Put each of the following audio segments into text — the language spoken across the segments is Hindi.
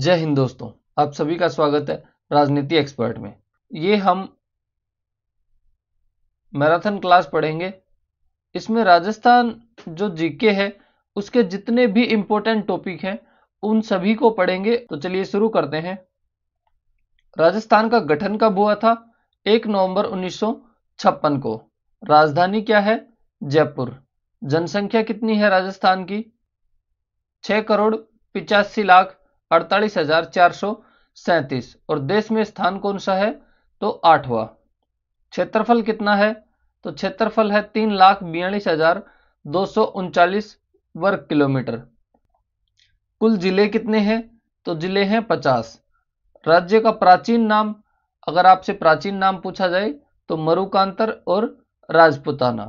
जय हिंद दोस्तों आप सभी का स्वागत है राजनीति एक्सपर्ट में ये हम मैराथन क्लास पढ़ेंगे इसमें राजस्थान जो जीके है उसके जितने भी इंपॉर्टेंट टॉपिक हैं उन सभी को पढ़ेंगे तो चलिए शुरू करते हैं राजस्थान का गठन कब हुआ था एक नवंबर 1956 को राजधानी क्या है जयपुर जनसंख्या कितनी है राजस्थान की छह करोड़ पिचासी लाख अड़तालीस हजार और देश में स्थान कौन सा है तो आठवा क्षेत्रफल कितना है तो क्षेत्रफल है तीन लाख बयालीस हजार दो सौ उनचालीस वर्ग किलोमीटर कुल जिले कितने हैं तो जिले हैं पचास राज्य का प्राचीन नाम अगर आपसे प्राचीन नाम पूछा जाए तो मरुकांतर और राजपुताना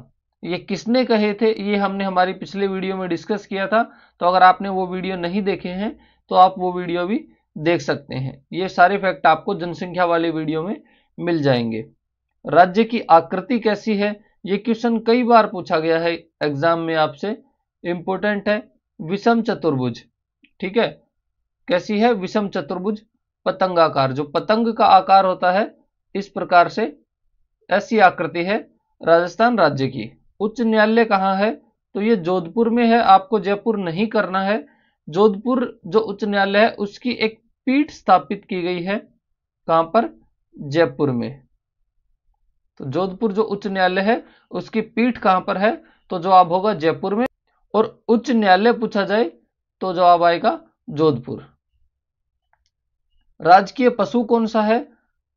ये किसने कहे थे ये हमने हमारी पिछले वीडियो में डिस्कस किया था तो अगर आपने वो वीडियो नहीं देखे हैं तो आप वो वीडियो भी देख सकते हैं ये सारे फैक्ट आपको जनसंख्या वाले वीडियो में मिल जाएंगे राज्य की आकृति कैसी है ये क्वेश्चन कई बार पूछा गया है एग्जाम में आपसे इंपोर्टेंट है विषम चतुर्भुज ठीक है कैसी है विषम चतुर्भुज पतंग आकार जो पतंग का आकार होता है इस प्रकार से ऐसी आकृति है राजस्थान राज्य की उच्च न्यायालय कहाँ है तो ये जोधपुर में है आपको जयपुर नहीं करना है जोधपुर जो उच्च न्यायालय है उसकी एक पीठ स्थापित की गई है कहां पर जयपुर में तो जोधपुर जो उच्च न्यायालय है उसकी पीठ कहां पर है तो जवाब होगा जयपुर में और उच्च न्यायालय पूछा जाए तो जवाब आएगा जोधपुर राजकीय पशु कौन सा है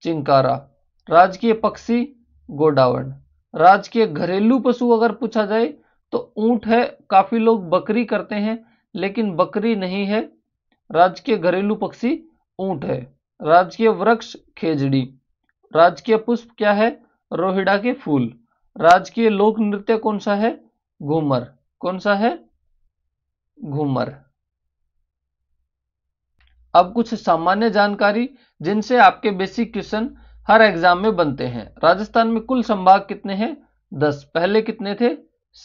चिंकारा राजकीय पक्षी गोडावन राजकीय घरेलू पशु अगर पूछा जाए तो ऊंट है काफी लोग बकरी करते हैं लेकिन बकरी नहीं है राजकीय घरेलू पक्षी ऊंट है राजकीय वृक्ष खेजड़ी राजकीय पुष्प क्या है रोहिड़ा के फूल राजकीय लोक नृत्य कौन सा है घूमर कौन सा है घूमर अब कुछ सामान्य जानकारी जिनसे आपके बेसिक क्वेश्चन हर एग्जाम में बनते हैं राजस्थान में कुल संभाग कितने हैं दस पहले कितने थे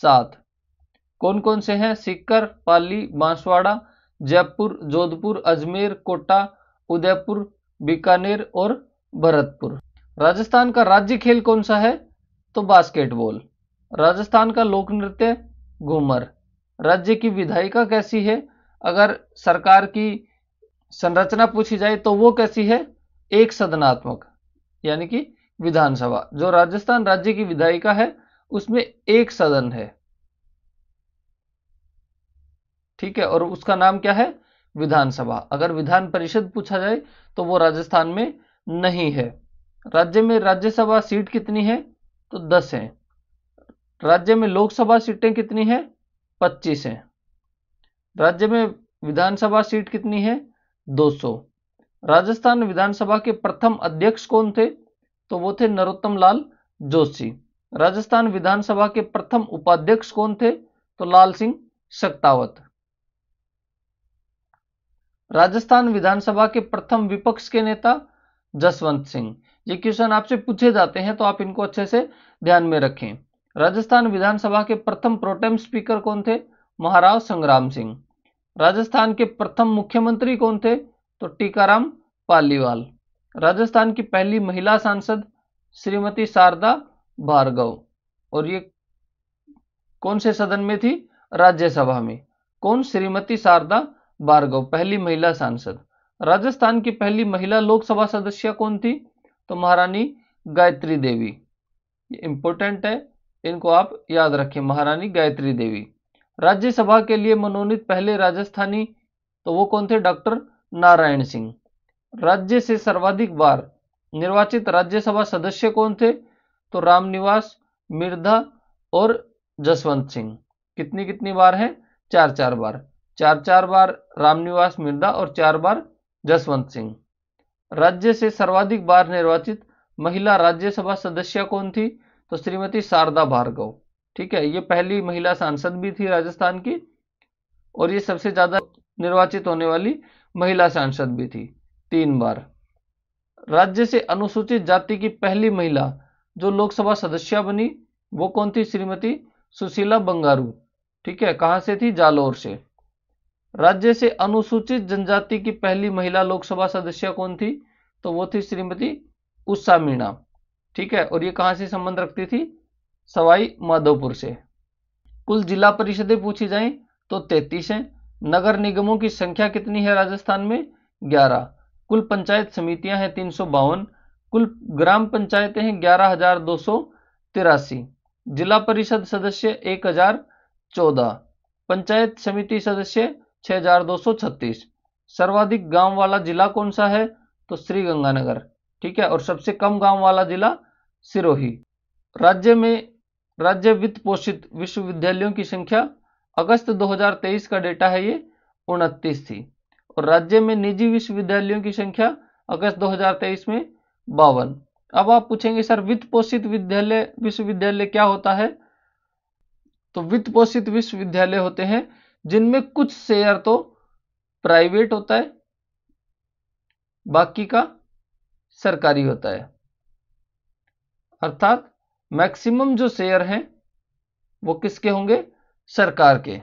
सात कौन कौन से हैं सिक्कर पाली बांसवाड़ा जयपुर जोधपुर अजमेर कोटा उदयपुर बीकानेर और भरतपुर राजस्थान का राज्य खेल कौन सा है तो बास्केटबॉल राजस्थान का लोक नृत्य घूमर राज्य की विधायिका कैसी है अगर सरकार की संरचना पूछी जाए तो वो कैसी है एक सदनात्मक यानी कि विधानसभा जो राजस्थान राज्य की विधायिका है उसमें एक सदन है ठीक है और उसका नाम क्या है विधानसभा अगर विधान परिषद पूछा जाए तो वो राजस्थान में नहीं है राज्य में राज्यसभा सीट कितनी है तो दस है राज्य में लोकसभा सीटें कितनी है पच्चीस है राज्य में विधानसभा सीट कितनी है 200 राजस्थान विधानसभा के प्रथम अध्यक्ष कौन थे तो वो थे नरोत्तम लाल जोशी राजस्थान विधानसभा के प्रथम उपाध्यक्ष कौन थे तो लाल सिंह सक्तावत राजस्थान विधानसभा के प्रथम विपक्ष के नेता जसवंत सिंह ये क्वेश्चन आपसे पूछे जाते हैं तो आप इनको अच्छे से ध्यान में रखें राजस्थान विधानसभा के प्रथम प्रोटेम स्पीकर कौन थे महाराव संग्राम सिंह राजस्थान के प्रथम मुख्यमंत्री कौन थे तो टीकाराम पालीवाल राजस्थान की पहली महिला सांसद श्रीमती शारदा भार्गव और ये कौन से सदन में थी राज्यसभा में कौन श्रीमती शारदा भार्गव पहली महिला सांसद राजस्थान की पहली महिला लोकसभा सदस्य कौन थी तो महारानी गायत्री देवी ये इंपॉर्टेंट है इनको आप याद रखें महारानी गायत्री देवी राज्यसभा के लिए मनोनीत पहले राजस्थानी तो वो कौन थे डॉक्टर नारायण सिंह राज्य से सर्वाधिक बार निर्वाचित राज्यसभा सदस्य कौन थे तो रामनिवास मिर्धा और जसवंत सिंह कितनी कितनी बार है चार चार बार चार चार बार रामनिवास मिर्दा और चार बार जसवंत सिंह राज्य से सर्वाधिक बार निर्वाचित महिला राज्यसभा सदस्य कौन थी तो श्रीमती शारदा भार्गव ठीक है ये पहली महिला सांसद भी थी राजस्थान की और ये सबसे ज्यादा निर्वाचित होने वाली महिला सांसद भी थी तीन बार राज्य से अनुसूचित जाति की पहली महिला जो लोकसभा सदस्य बनी वो कौन थी श्रीमती सुशीला बंगारू ठीक है कहां से थी जालोर से राज्य से अनुसूचित जनजाति की पहली महिला लोकसभा सदस्य कौन थी तो वो थी श्रीमती उषा मीणा ठीक है और ये कहां से संबंध रखती थी सवाई माधोपुर से कुल जिला परिषदें पूछी जाए तो तैतीस हैं नगर निगमों की संख्या कितनी है राजस्थान में ग्यारह कुल पंचायत समितियां हैं तीन सौ बावन कुल ग्राम पंचायतें हैं ग्यारह हजार दो सौ तिरासी जिला परिषद सदस्य एक हजार चौदह पंचायत समिति सदस्य 6236 सर्वाधिक गांव वाला जिला कौन सा है तो श्रीगंगानगर ठीक है और सबसे कम गांव वाला जिला सिरोही राज्य में राज्य वित्त पोषित विश्वविद्यालयों की संख्या अगस्त 2023 का डेटा है ये उनतीस थी और राज्य में निजी विश्वविद्यालयों की संख्या अगस्त 2023 में बावन अब आप पूछेंगे सर वित्त पोषित विद्यालय विश्वविद्यालय क्या होता है तो वित्त पोषित विश्वविद्यालय होते हैं जिनमें कुछ शेयर तो प्राइवेट होता है बाकी का सरकारी होता है अर्थात मैक्सिमम जो शेयर हैं वो किसके होंगे सरकार के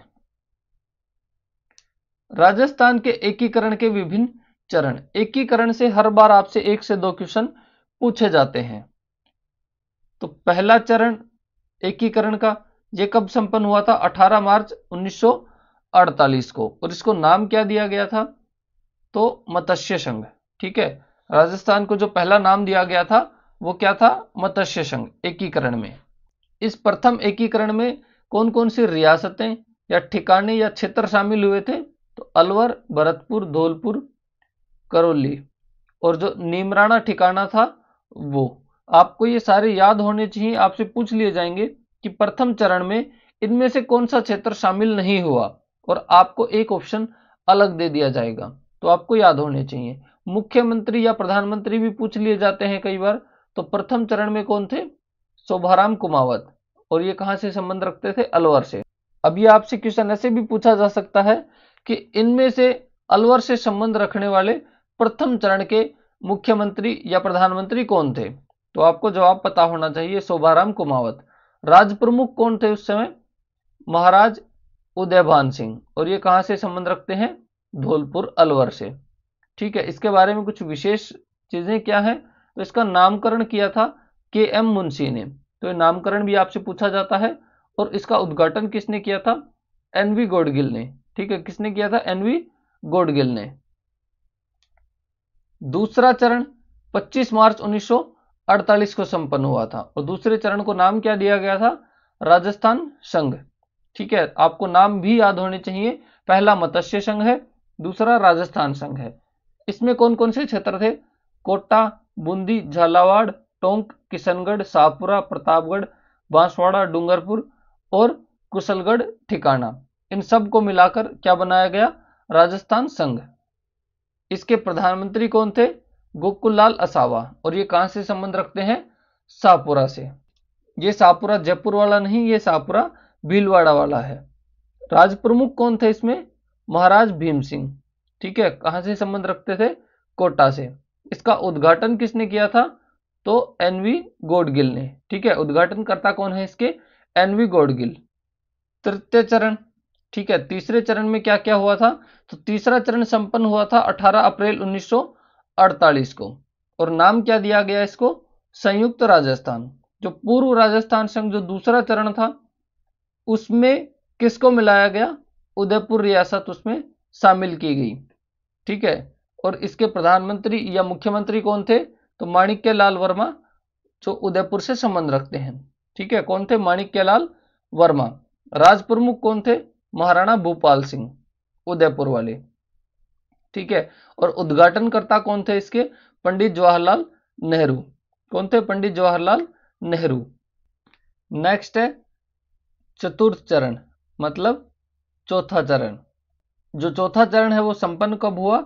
राजस्थान के एकीकरण के विभिन्न चरण एकीकरण से हर बार आपसे एक से दो क्वेश्चन पूछे जाते हैं तो पहला चरण एकीकरण का यह कब संपन्न हुआ था 18 मार्च उन्नीस अड़तालीस को और इसको नाम क्या दिया गया था तो मत्स्य संघ ठीक है राजस्थान को जो पहला नाम दिया गया था वो क्या था मत्स्य संघ एकीकरण में इस प्रथम एकीकरण में कौन कौन सी रियासतें या ठिकाने या क्षेत्र शामिल हुए थे तो अलवर भरतपुर धौलपुर करौली और जो नीमराणा ठिकाना था वो आपको ये सारे याद होने चाहिए आपसे पूछ लिए जाएंगे कि प्रथम चरण में इनमें से कौन सा क्षेत्र शामिल नहीं हुआ और आपको एक ऑप्शन अलग दे दिया जाएगा तो आपको याद होने चाहिए मुख्यमंत्री या प्रधानमंत्री भी पूछ लिए जाते हैं कई बार तो प्रथम चरण में कौन थे शोभाराम कुमावत और ये कहां से संबंध रखते थे अलवर से अब ये आपसे क्वेश्चन ऐसे भी पूछा जा सकता है कि इनमें से अलवर से संबंध रखने वाले प्रथम चरण के मुख्यमंत्री या प्रधानमंत्री कौन थे तो आपको जवाब पता होना चाहिए शोभाराम कुमावत राज प्रमुख कौन थे उस समय महाराज उदयभान सिंह और ये कहां से संबंध रखते हैं धौलपुर अलवर से ठीक है इसके बारे में कुछ विशेष चीजें क्या है तो इसका नामकरण किया था के एम मुंशी ने तो ये नामकरण भी आपसे पूछा जाता है और इसका उद्घाटन किसने किया था एनवी गोडगिल ने ठीक है किसने किया था एनवी गोडगिल ने दूसरा चरण 25 मार्च 1948 को संपन्न हुआ था और दूसरे चरण को नाम क्या दिया गया था राजस्थान संघ ठीक है आपको नाम भी याद होने चाहिए पहला मत्स्य संघ है दूसरा राजस्थान संघ है इसमें कौन कौन से क्षेत्र थे कोटा बूंदी झालावाड़ टोंक किशनगढ़ शाहपुरा प्रतापगढ़ बांसवाड़ा डूंगरपुर और कुशलगढ़ ठिकाना इन सब को मिलाकर क्या बनाया गया राजस्थान संघ इसके प्रधानमंत्री कौन थे गोकुललाल असावा और ये कहां से संबंध रखते हैं शाहपुरा से ये शाहपुरा जयपुर वाला नहीं ये शाहपुरा भीलवाड़ा वाला है राज प्रमुख कौन थे इसमें महाराज भीम सिंह ठीक है कहां से संबंध रखते थे कोटा से इसका उद्घाटन किसने किया था तो एनवी गोडगिल ने ठीक है उद्घाटन करता कौन है इसके एनवी गोडगिल तृतीय चरण ठीक है तीसरे चरण में क्या क्या हुआ था तो तीसरा चरण संपन्न हुआ था 18 अप्रैल 1948 को और नाम क्या दिया गया इसको संयुक्त राजस्थान जो पूर्व राजस्थान संघ जो दूसरा चरण था उसमें किसको मिलाया गया उदयपुर रियासत उसमें शामिल की गई ठीक है और इसके प्रधानमंत्री या मुख्यमंत्री कौन थे तो माणिक्य लाल वर्मा जो उदयपुर से संबंध रखते हैं ठीक है कौन थे माणिक्य लाल वर्मा राज प्रमुख कौन थे महाराणा भूपाल सिंह उदयपुर वाले ठीक है और उद्घाटनकर्ता कौन थे इसके पंडित जवाहरलाल नेहरू कौन थे पंडित जवाहरलाल नेहरू नेक्स्ट है चतुर्थ चरण मतलब चौथा चरण जो चौथा चरण है वो संपन्न कब हुआ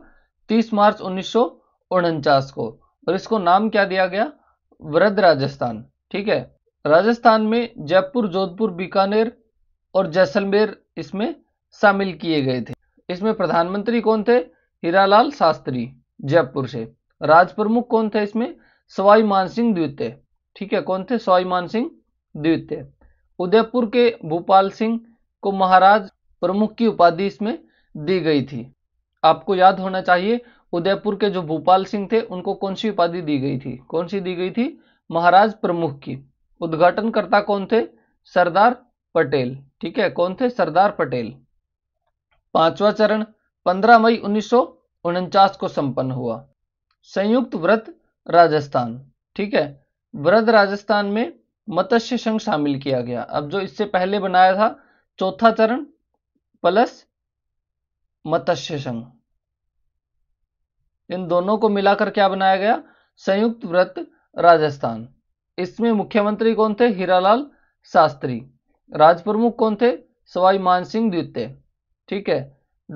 30 मार्च उन्नीस को और इसको नाम क्या दिया गया वृद्ध राजस्थान ठीक है राजस्थान में जयपुर जोधपुर बीकानेर और जैसलमेर इसमें शामिल किए गए थे इसमें प्रधानमंत्री कौन थे हीरालाल शास्त्री जयपुर से राज प्रमुख कौन थे इसमें सवाई मानसिंह द्वितीय ठीक है कौन थे सवाई मानसिंह द्वितीय उदयपुर के भोपाल सिंह को महाराज प्रमुख की उपाधि इसमें दी गई थी आपको याद होना चाहिए उदयपुर के जो भोपाल सिंह थे उनको कौन सी उपाधि दी गई थी कौन सी दी गई थी महाराज प्रमुख की उद्घाटनकर्ता कौन थे सरदार पटेल ठीक है कौन थे सरदार पटेल पांचवा चरण 15 मई उन्नीस को संपन्न हुआ संयुक्त व्रत राजस्थान ठीक है व्रत राजस्थान में मत्स्य संघ शामिल किया गया अब जो इससे पहले बनाया था चौथा चरण प्लस मत्स्य संघ इन दोनों को मिलाकर क्या बनाया गया संयुक्त व्रत राजस्थान इसमें मुख्यमंत्री कौन थे हीरालाल शास्त्री राज प्रमुख कौन थे सवाई मान सिंह द्वितीय ठीक है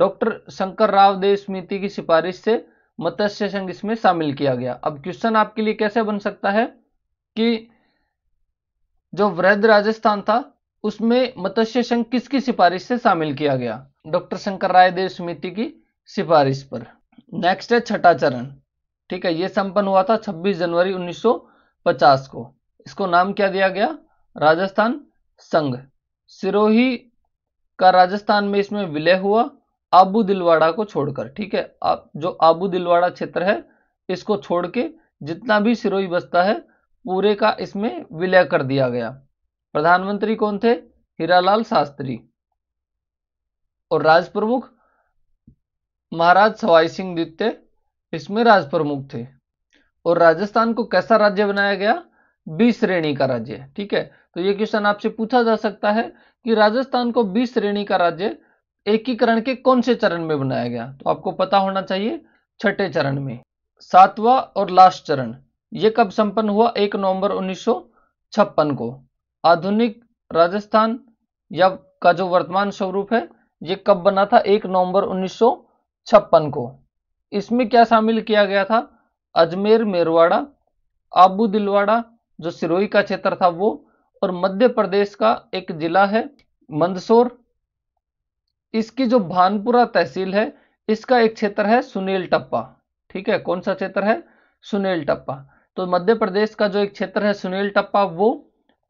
डॉक्टर शंकर राव देव समिति की सिफारिश से मत्स्य संघ इसमें शामिल किया गया अब क्वेश्चन आपके लिए कैसे बन सकता है कि जो वृद्ध राजस्थान था उसमें मत्स्य संघ किसकी सिफारिश से शामिल किया गया डॉक्टर शंकर राय देव समिति की सिफारिश पर नेक्स्ट है छठा चरण ठीक है यह संपन्न हुआ था 26 जनवरी 1950 को इसको नाम क्या दिया गया राजस्थान संघ सिरोही का राजस्थान में इसमें विलय हुआ आबू दिलवाड़ा को छोड़कर ठीक है जो आबू दिलवाड़ा क्षेत्र है इसको छोड़ के जितना भी सिरोही बसता है पूरे का इसमें विलय कर दिया गया प्रधानमंत्री कौन थे हीरालाल शास्त्री और राज प्रमुख महाराज सवाई सिंह द्वित्य इसमें राज प्रमुख थे और राजस्थान को कैसा राज्य बनाया गया बी श्रेणी का राज्य ठीक है तो ये क्वेश्चन आपसे पूछा जा सकता है कि राजस्थान को बी श्रेणी का राज्य एकीकरण के कौन से चरण में बनाया गया तो आपको पता होना चाहिए छठे चरण में सातवां और लास्ट चरण यह कब संपन्न हुआ एक नवंबर उन्नीस को आधुनिक राजस्थान या का जो वर्तमान स्वरूप है ये कब बना था एक नवंबर उन्नीस को इसमें क्या शामिल किया गया था अजमेर मेरवाड़ा आबू दिलवाड़ा जो सिरोही का क्षेत्र था वो और मध्य प्रदेश का एक जिला है मंदसौर इसकी जो भानपुरा तहसील है इसका एक क्षेत्र है सुनील टप्पा ठीक है कौन सा क्षेत्र है सुनील टप्पा तो मध्य प्रदेश का जो एक क्षेत्र है सुनील टप्पा वो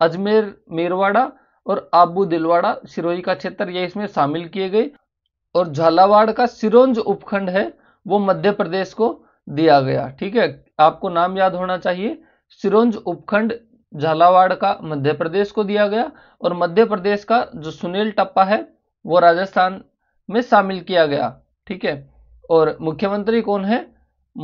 अजमेर मेरवाड़ा और आबू दिलवाड़ा सिरोही का क्षेत्र ये इसमें शामिल किए गए और झालावाड़ का सिरोंज उपखंड है वो मध्य प्रदेश को दिया गया ठीक है आपको नाम याद होना चाहिए सिरोंज उपखंड झालावाड़ का मध्य प्रदेश को दिया गया और मध्य प्रदेश का जो सुनील टप्पा है वो राजस्थान में शामिल किया गया ठीक है और मुख्यमंत्री कौन है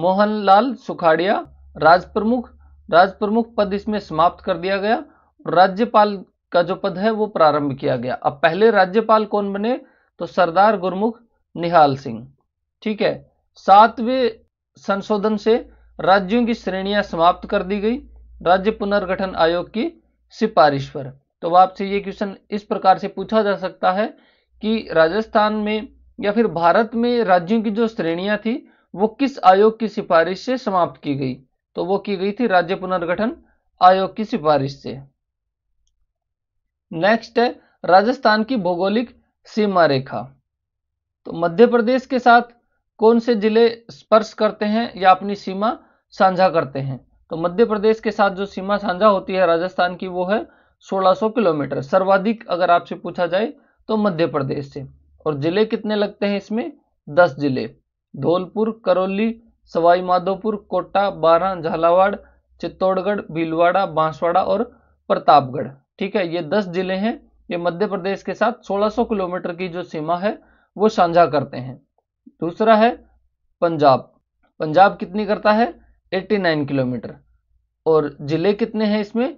मोहनलाल सुखाड़िया राज प्रमुख राज प्रमुख पद इसमें समाप्त कर दिया गया राज्यपाल का जो पद है वो प्रारंभ किया गया अब पहले राज्यपाल कौन बने तो सरदार गुरमुख निहाल सिंह ठीक है सातवें संशोधन से राज्यों की श्रेणियां समाप्त कर दी गई राज्य पुनर्गठन आयोग की सिफारिश पर तो आपसे ये क्वेश्चन इस प्रकार से पूछा जा सकता है कि राजस्थान में या फिर भारत में राज्यों की जो श्रेणियां थी वो किस आयोग की सिफारिश से समाप्त की गई तो वो की गई थी राज्य पुनर्गठन आयोग की सिफारिश से नेक्स्ट है राजस्थान की भौगोलिक सीमा रेखा तो मध्य प्रदेश के साथ कौन से जिले स्पर्श करते हैं या अपनी सीमा साझा करते हैं तो मध्य प्रदेश के साथ जो सीमा साझा होती है राजस्थान की वो है 1600 किलोमीटर सर्वाधिक अगर आपसे पूछा जाए तो मध्य प्रदेश से और जिले कितने लगते हैं इसमें 10 जिले धौलपुर करौली सवाईमाधोपुर कोटा बारह झालावाड़ चित्तौड़गढ़ भीलवाड़ा बांसवाड़ा और प्रतापगढ़ ठीक है ये दस जिले हैं ये मध्य प्रदेश के साथ 1600 किलोमीटर की जो सीमा है वो साझा करते हैं दूसरा है पंजाब पंजाब कितनी करता है 89 किलोमीटर और जिले कितने हैं इसमें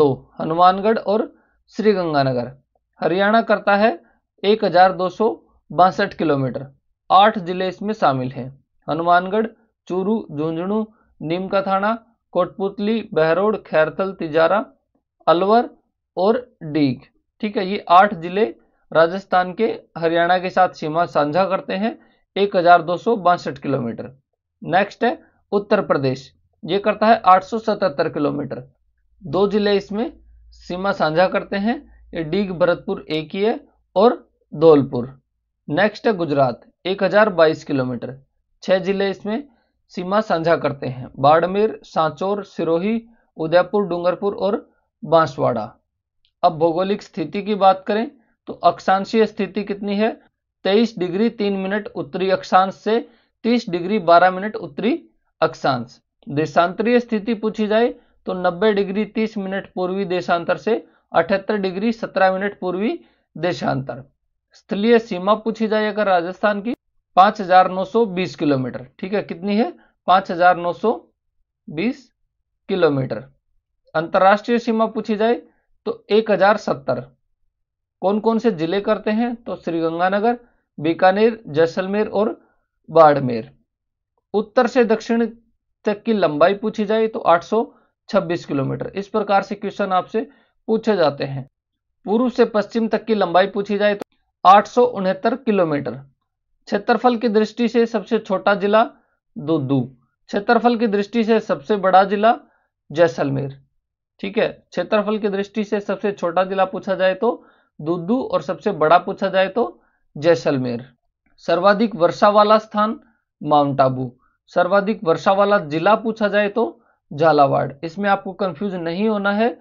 दो हनुमानगढ़ और श्रीगंगानगर हरियाणा करता है एक किलोमीटर आठ जिले इसमें शामिल हैं हनुमानगढ़ चूरू झुंझुनू नीम का थाना कोटपुतली बहरोड खैरथल तिजारा अलवर और डीग ठीक है ये आठ जिले राजस्थान के हरियाणा के साथ सीमा साझा करते हैं एक किलोमीटर नेक्स्ट है उत्तर प्रदेश ये करता है 877 किलोमीटर दो जिले इसमें सीमा साझा करते हैं ये डीग भरतपुर एक ही है और धौलपुर नेक्स्ट है गुजरात 1022 किलोमीटर छह जिले इसमें सीमा साझा करते हैं बाड़मेर सांचौर सिरोही उदयपुर डूंगरपुर और बांसवाड़ा अब भौगोलिक स्थिति की बात करें तो अक्षांशीय स्थिति कितनी है 23 डिग्री 3 मिनट उत्तरी अक्षांश से 30 डिग्री 12 मिनट उत्तरी अक्षांश देशांतरीय स्थिति पूछी जाए तो 90 डिग्री 30 मिनट पूर्वी देशांतर से 78 डिग्री 17 मिनट पूर्वी देशांतर स्थलीय सीमा पूछी जाए अगर राजस्थान की पांच हजार नौ सौ बीस किलोमीटर ठीक है कितनी है पांच हजार नौ सौ बीस किलोमीटर अंतर्राष्ट्रीय सीमा पूछी जाए तो एक हजार सत्तर कौन कौन से जिले करते हैं तो श्रीगंगानगर बीकानेर जैसलमेर और बाड़मेर उत्तर से दक्षिण तक की लंबाई पूछी जाए तो 826 किलोमीटर इस प्रकार से क्वेश्चन आपसे पूछे जाते हैं पूर्व से पश्चिम तक की लंबाई पूछी जाए तो आठ किलोमीटर क्षेत्रफल की दृष्टि से सबसे छोटा जिला दो क्षेत्रफल की दृष्टि से सबसे बड़ा जिला जैसलमेर ठीक है क्षेत्रफल की दृष्टि से सबसे छोटा जिला पूछा जाए तो दूदू और सबसे बड़ा पूछा जाए तो जैसलमेर सर्वाधिक वर्षा वाला स्थान माउंट आबू सर्वाधिक वर्षा वाला जिला पूछा जाए तो झालावाड़ इसमें आपको कंफ्यूज नहीं होना है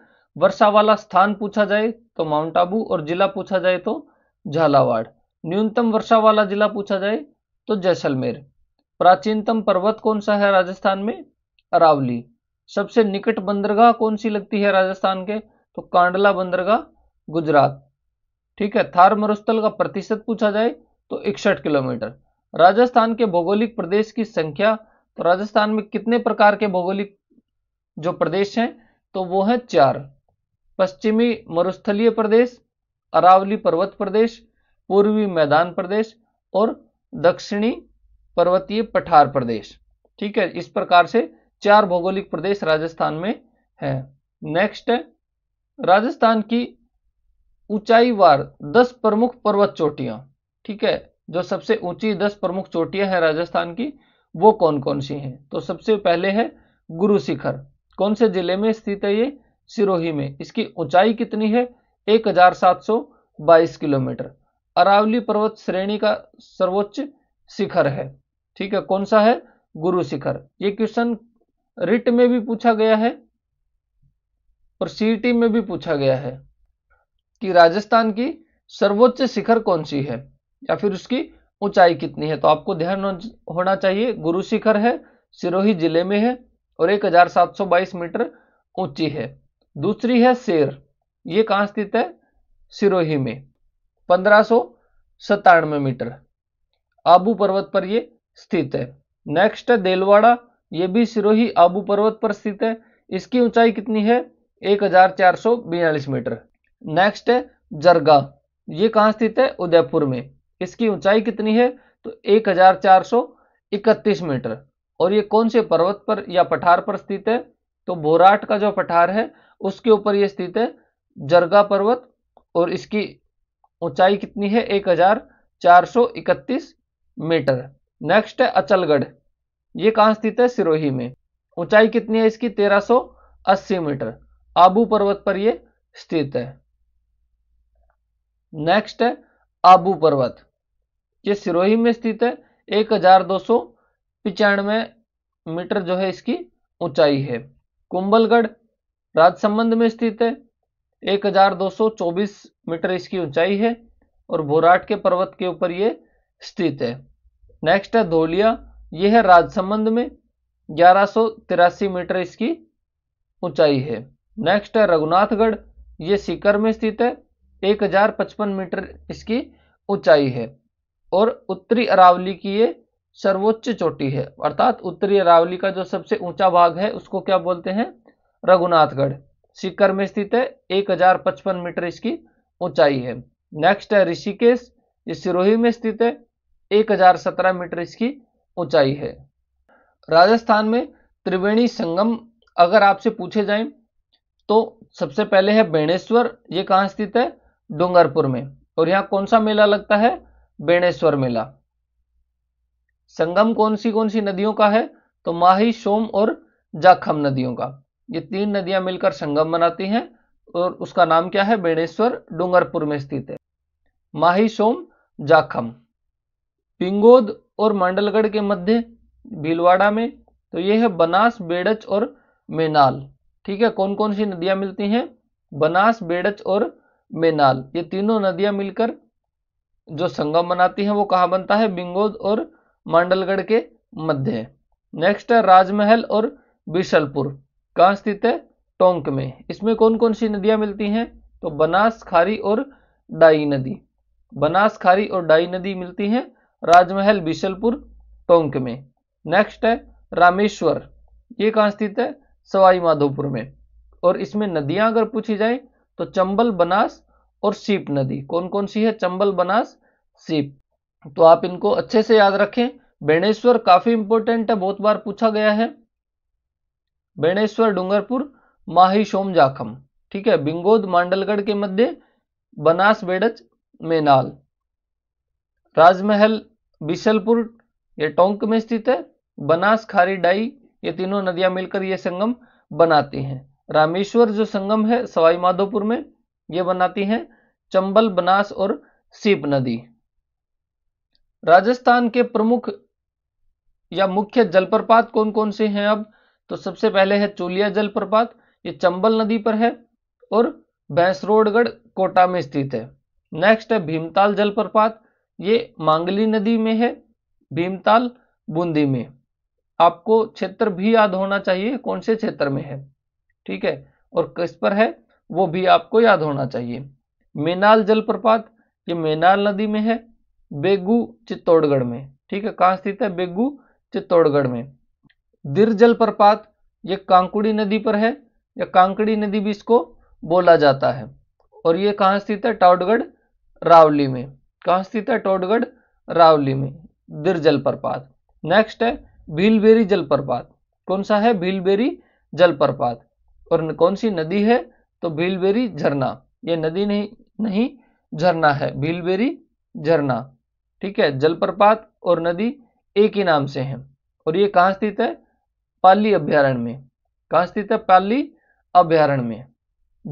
वर्षा वाला स्थान पूछा जाए तो माउंट आबू और जिला पूछा जाए तो झालावाड़ न्यूनतम वर्षा वाला जिला पूछा जाए तो जैसलमेर प्राचीनतम पर्वत कौन सा है राजस्थान में अरावली सबसे निकट बंदरगाह कौन सी लगती है राजस्थान के तो कांडला बंदरगाह गुजरात ठीक है थार मरुस्थल का प्रतिशत पूछा जाए तो इकसठ किलोमीटर राजस्थान के भौगोलिक प्रदेश की संख्या तो राजस्थान में कितने प्रकार के भौगोलिक जो प्रदेश हैं तो वो है चार पश्चिमी मरुस्थलीय प्रदेश अरावली पर्वत प्रदेश पूर्वी मैदान प्रदेश और दक्षिणी पर्वतीय पठार प्रदेश ठीक है इस प्रकार से चार भौगोलिक प्रदेश राजस्थान में है नेक्स्ट राजस्थान की ऊंचाई वार दस प्रमुख पर्वत चोटियां ठीक है जो सबसे ऊंची दस प्रमुख चोटियां हैं राजस्थान की वो कौन कौन सी हैं तो सबसे पहले है गुरु शिखर कौन से जिले में स्थित है ये सिरोही में इसकी ऊंचाई कितनी है एक किलोमीटर अरावली पर्वत श्रेणी का सर्वोच्च शिखर है ठीक है कौन सा है गुरु शिखर ये क्वेश्चन रिट में भी पूछा गया है और सीटी में भी पूछा गया है कि राजस्थान की सर्वोच्च शिखर कौन सी है या फिर उसकी ऊंचाई कितनी है तो आपको ध्यान होना चाहिए गुरु शिखर है सिरोही जिले में है और 1722 मीटर ऊंची है दूसरी है शेर ये कहां स्थित है सिरोही में पंद्रह मीटर आबू पर्वत पर यह स्थित है नेक्स्ट है देलवाड़ा यह भी सिरोही आबू पर्वत पर स्थित है इसकी ऊंचाई कितनी है एक मीटर नेक्स्ट है जरगा ये कहाँ स्थित है उदयपुर में इसकी ऊंचाई कितनी है तो 1431 मीटर और ये कौन से पर्वत पर या पठार पर स्थित है तो बोराट का जो पठार है उसके ऊपर ये स्थित है जरगा पर्वत और इसकी ऊंचाई कितनी है एक हजार चार सौ इकतीस मीटर नेक्स्ट है अचलगढ़ ये कहाँ स्थित है सिरोही में ऊंचाई कितनी है इसकी 1380 मीटर आबू पर्वत पर यह स्थित है नेक्स्ट है आबू पर्वत ये सिरोही में स्थित है एक हजार दो सौ पिचानवे मीटर जो है इसकी ऊंचाई है कुंभलगढ़ राजसमंद में स्थित है 1224 मीटर इसकी ऊंचाई है और भोराट के पर्वत के ऊपर ये स्थित है नेक्स्ट है धोलिया ये है राजसमंद में ग्यारह मीटर इसकी ऊंचाई है नेक्स्ट है रघुनाथगढ़ ये सीकर में स्थित है 1055 मीटर इसकी ऊंचाई है और उत्तरी अरावली की ये सर्वोच्च चोटी है अर्थात उत्तरी अरावली का जो सबसे ऊंचा भाग है उसको क्या बोलते हैं रघुनाथगढ़ सीकर में स्थित है एक हजार पचपन मीटर इसकी ऊंचाई है नेक्स्ट है ऋषिकेश ये सिरोही में स्थित है एक हजार सत्रह मीटर इसकी ऊंचाई है राजस्थान में त्रिवेणी संगम अगर आपसे पूछे जाए तो सबसे पहले है बेणेश्वर ये कहाँ स्थित है डूंगरपुर में और यहाँ कौन सा मेला लगता है बेणेश्वर मेला संगम कौन सी कौन सी नदियों का है तो माही सोम और जाखम नदियों का ये तीन नदियां मिलकर संगम बनाती हैं और उसका नाम क्या है बेणेश्वर डूंगरपुर में स्थित है माही सोम जाखम पिंगोद और मंडलगढ़ के मध्य भीलवाड़ा में तो ये है बनास बेड़च और मेनाल ठीक है कौन कौन सी नदियां मिलती हैं बनास बेड़च और मेनाल ये तीनों नदियां मिलकर जो संगम बनाती हैं वो कहाँ बनता है बिंगोद और मांडलगढ़ के मध्य नेक्स्ट है राजमहल और बिशलपुर कहाँ स्थित है टोंक में इसमें कौन कौन सी नदियां मिलती हैं तो बनास खारी और डाई नदी बनास खारी और डाई नदी मिलती हैं राजमहल बिशलपुर टोंक में नेक्स्ट है रामेश्वर ये कहाँ स्थित है सवाई माधोपुर में और इसमें नदियां अगर पूछी जाए तो चंबल बनास और सीप नदी कौन कौन सी है चंबल बनास सीप तो आप इनको अच्छे से याद रखें बेणेश्वर काफी इंपोर्टेंट है बहुत बार पूछा गया है बेणेश्वर डूंगरपुर माही सोम जाखम ठीक है बिंगोद मांडलगढ़ के मध्य बनास बेड़च मेनाल राजमहल बिशलपुर ये टोंक में स्थित है बनास खारी डाई ये तीनों नदियां मिलकर ये संगम बनाती हैं रामेश्वर जो संगम है सवाई माधोपुर में ये बनाती हैं चंबल बनास और सीप नदी राजस्थान के प्रमुख या मुख्य जलप्रपात कौन कौन से हैं अब तो सबसे पहले है चोलिया जलप्रपात ये चंबल नदी पर है और भैंसरोडगढ़ कोटा में स्थित है नेक्स्ट है भीमताल जलप्रपात ये मांगली नदी में है भीमताल बूंदी में आपको क्षेत्र भी याद होना चाहिए कौन से क्षेत्र में है ठीक है और किस पर है वो भी आपको याद होना चाहिए मेनाल जलप्रपात ये मेनाल नदी में है बेगू चित्तौड़गढ़ में ठीक है कहां स्थित है बेगू चित्तौड़गढ़ में दिरजल जलप्रपात ये कांकुड़ी नदी पर है या कांकड़ी नदी भी इसको बोला जाता है और ये कहाँ स्थित है टॉडगढ़ रावली में कहाँ स्थित है टॉडगढ़ रावली में दिर जलप्रपात नेक्स्ट है भीलबेरी जलप्रपात कौन सा है भीलबेरी जलप्रपात और कौन सी नदी है तो भीलबेरी झरना ये नदी नहीं नहीं झरना है भीलबेरी झरना ठीक है जलप्रपात और नदी एक ही नाम से है और ये कहाँ स्थित है पाली अभ्यारण्य में कहा स्थित है पाली अभ्यारण्य में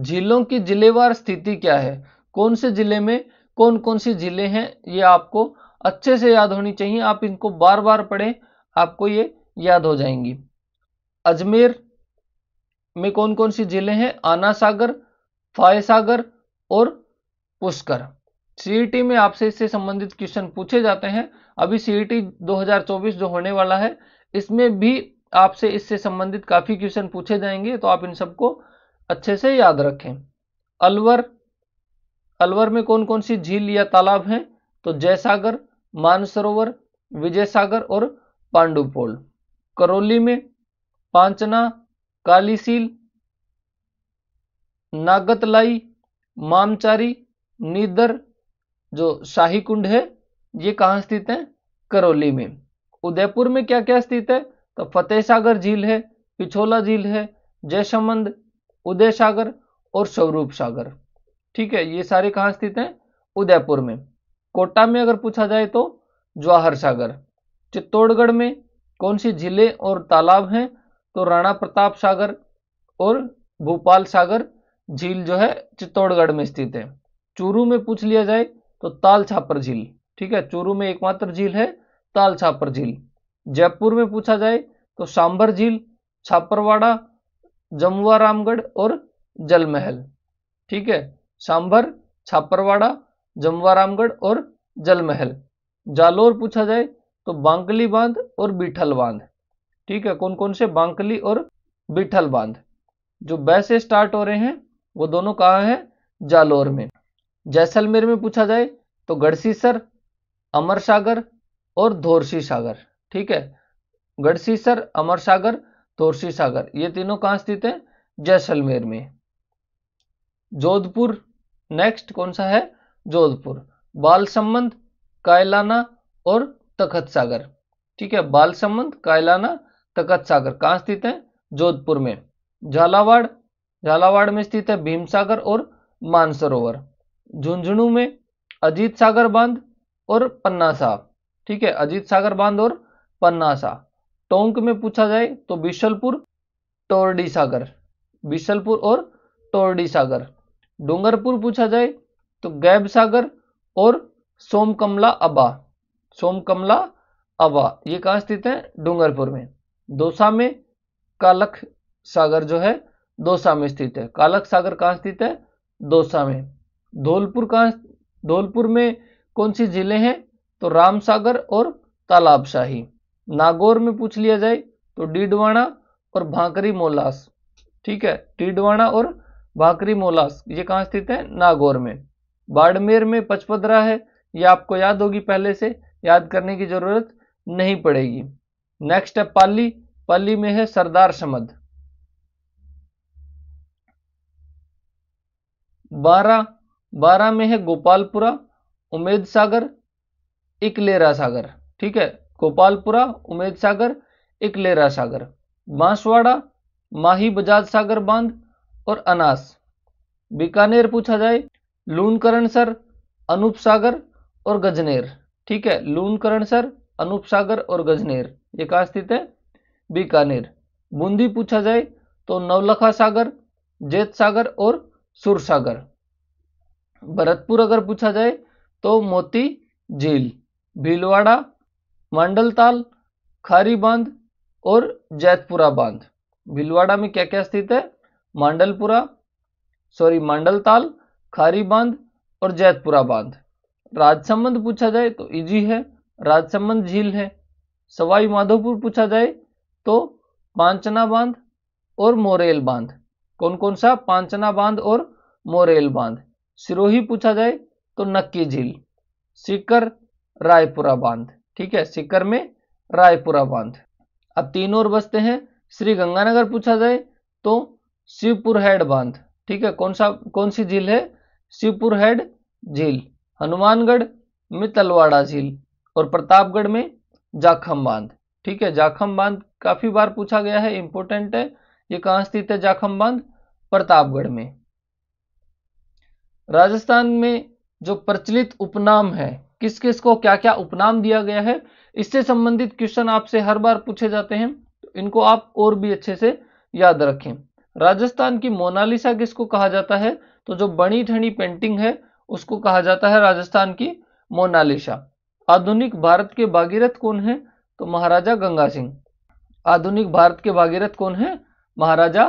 झीलों की जिलेवार स्थिति क्या है कौन से जिले में कौन कौन सी जिले हैं ये आपको अच्छे से याद होनी चाहिए आप इनको बार बार पढ़ें आपको ये याद हो जाएंगी अजमेर में कौन कौन सी जिले हैं आना सागर फाय सागर और पुष्कर सीईटी में आपसे इससे संबंधित क्वेश्चन पूछे जाते हैं अभी सीईटी 2024 जो होने वाला है इसमें भी आपसे इससे संबंधित काफ़ी क्वेश्चन पूछे जाएंगे तो आप इन सबको अच्छे से याद रखें अलवर अलवर में कौन कौन सी झील या तालाब हैं तो जयसागर मानसरोवर विजय सागर और पांडुपोल करौली में पांचना कालीसील नागतलाई मामचारी नीदर जो शाही कुंड है ये कहाँ स्थित है करौली में उदयपुर में क्या क्या स्थित है तो फतेह सागर झील है पिछोला झील है जयसमंद उदय सागर और स्वरूप सागर ठीक है ये सारे कहाँ स्थित हैं उदयपुर में कोटा में अगर पूछा जाए तो ज्वाहर सागर चित्तौड़गढ़ में कौन सी झीलें और तालाब हैं तो राणा प्रताप सागर और भोपाल सागर झील जो है चित्तौड़गढ़ में स्थित है चूरू में पूछ लिया जाए तो ताल छापर झील ठीक है चूरू में एकमात्र झील है ताल छापर झील जयपुर में पूछा जाए तो सांबर झील छापरवाड़ा जमुआ रामगढ़ और जलमहल ठीक है सांभर छापरवाड़ा जमुआ रामगढ़ और जलमहल जालोर पूछा जाए तो बांकली बांध और बीठल बांध ठीक है कौन कौन से बांकली और बीठल बांध जो बैसे स्टार्ट हो रहे हैं वो दोनों कहाँ है जालोर में जैसलमेर में पूछा जाए तो गढ़सीसर अमर सागर और धोरसी सागर ठीक है गढ़सीसर अमर सागर तोरसी सागर ये तीनों कहां स्थित है जैसलमेर में जोधपुर नेक्स्ट कौन सा है जोधपुर बाल संबंध कायलाना और तखत सागर ठीक है बाल संबंध कायलाना तखत सागर कहां स्थित है जोधपुर में झालावाड़ झालावाड़ में स्थित है भीम सागर और मानसरोवर झुंझुनू में अजीत सागर बांध और पन्ना साहब ठीक है अजीत सागर बांध और पन्नासा टोंक में पूछा जाए तो बिशलपुर टोरडी सागर बिशलपुर और टोरडी सागर डूंगरपुर पूछा जाए तो गैब सागर और सोमकमला अबा सोमकमला अबा ये कहाँ स्थित है डूंगरपुर में दोसा में कालक सागर जो है दोसा में स्थित है कालक सागर कहाँ स्थित है दोसा में धौलपुर कहाँ धौलपुर में कौन सी जिले हैं तो राम सागर और तालाबशाही नागौर में पूछ लिया जाए तो डीडवाणा और भाकरी मोलास ठीक है डीडवाणा और भाकरी मोलास ये कहाँ स्थित है नागौर में बाड़मेर में पचपदरा है ये आपको याद होगी पहले से याद करने की जरूरत नहीं पड़ेगी नेक्स्ट है पाली पाली में है सरदार समद बारह बारह में है गोपालपुरा उमेद सागर इकलेरा सागर ठीक है गोपालपुरा उमेद सागर इकलेरा सागर बांसवाड़ा माही बजाज सागर बांध और अनास बीकानेर पूछा जाए लूनकरणसर अनूप सागर और गजनेर ठीक है लूनकरणसर अनूप सागर और गजनेर ये कहाँ स्थित है बीकानेर बूंदी पूछा जाए तो नवलखा सागर जेत सागर और सुर सागर भरतपुर अगर पूछा जाए तो मोती झील भीलवाड़ा मंडल ताल खारी बांध और जैतपुरा बांध भिलवाड़ा में क्या क्या स्थित है मांडलपुरा सॉरी मंडल ताल खारी बांध और जैतपुरा बांध राजसमंद पूछा जाए तो इजी है राजसमंद झील है सवाई माधोपुर पूछा जाए तो पांचना बांध और मोरेल बांध कौन कौन सा पांचना बांध और मोरेल बांध सिरोही पूछा जाए तो नक्की झील सीकर रायपुरा बांध ठीक है सिकर में रायपुरा बांध अब तीन और बसते हैं श्री गंगानगर पूछा जाए तो शिवपुर हेड बांध ठीक है कौन सा कौन सी झील है शिवपुर हेड झील हनुमानगढ़ में तलवाड़ा झील और प्रतापगढ़ में जाखम बांध ठीक है जाखम बांध काफी बार पूछा गया है इंपोर्टेंट है ये कहां स्थित है जाखम बांध प्रतापगढ़ में राजस्थान में जो प्रचलित उपनाम है किस किस को क्या क्या उपनाम दिया गया है इससे संबंधित क्वेश्चन आपसे हर बार पूछे जाते हैं तो इनको आप और भी अच्छे से याद रखें राजस्थान की मोनालिसा किसको कहा जाता है तो जो बनी ठणी पेंटिंग है उसको कहा जाता है राजस्थान की मोनालिसा आधुनिक भारत के भागीरथ कौन है तो महाराजा गंगा सिंह आधुनिक भारत के भागीरथ कौन है महाराजा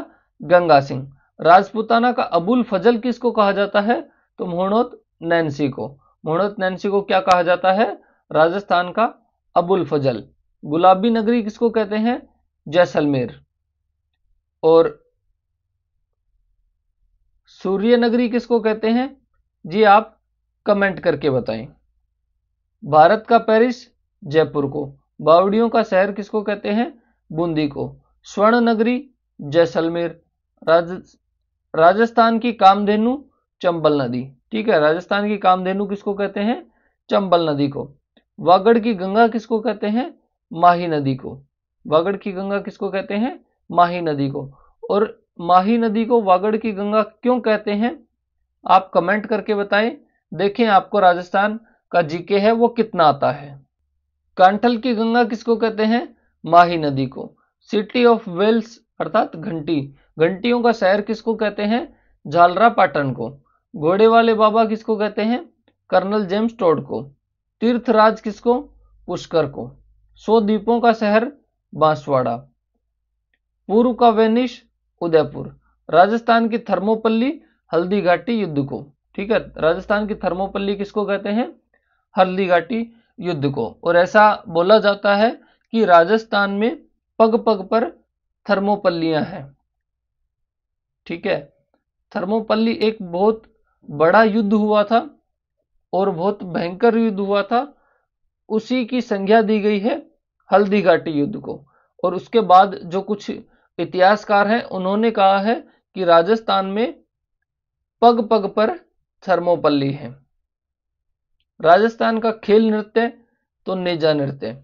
गंगा सिंह राजपुताना का अबुल फजल किसको कहा जाता है तो मोहनोत नैन्सी को मोहनत नैन्सी को क्या कहा जाता है राजस्थान का अबुल फजल गुलाबी नगरी किसको कहते हैं जैसलमेर और सूर्य नगरी किसको कहते हैं जी आप कमेंट करके बताएं भारत का पेरिस जयपुर को बावड़ियों का शहर किसको कहते हैं बूंदी को स्वर्ण नगरी जैसलमेर राज, राजस्थान की कामधेनु चंबल नदी ठीक है राजस्थान की कामधेनु किसको कहते हैं चंबल नदी को वागड़ की गंगा किसको कहते हैं माही नदी को वागड़ की गंगा किसको कहते हैं माही नदी को और माही नदी को वागड़ की गंगा क्यों कहते हैं आप कमेंट करके बताएं देखें आपको राजस्थान का जीके है वो कितना आता है कांठल की गंगा किसको कहते हैं माही नदी को सिटी ऑफ वेल्स अर्थात घंटी घंटियों का शहर किसको कहते हैं झालरा पाटन को घोड़े वाले बाबा किसको कहते हैं कर्नल जेम्स टोड को तीर्थराज किसको पुष्कर को सो द्वीपों का शहर बांसवाड़ा पूर्व का वेनिश उदयपुर राजस्थान की थर्मोपल्ली हल्दी घाटी युद्ध को ठीक है राजस्थान की थर्मोपल्ली किसको कहते हैं हल्दी घाटी युद्ध को और ऐसा बोला जाता है कि राजस्थान में पग पग पर थर्मोपल्लियां हैं ठीक है थर्मोपल्ली एक बहुत बड़ा युद्ध हुआ था और बहुत भयंकर युद्ध हुआ था उसी की संज्ञा दी गई है हल्दी घाटी युद्ध को और उसके बाद जो कुछ इतिहासकार हैं उन्होंने कहा है कि राजस्थान में पग पग पर थर्मोपल्ली है राजस्थान का खेल नृत्य तो नेजा नृत्य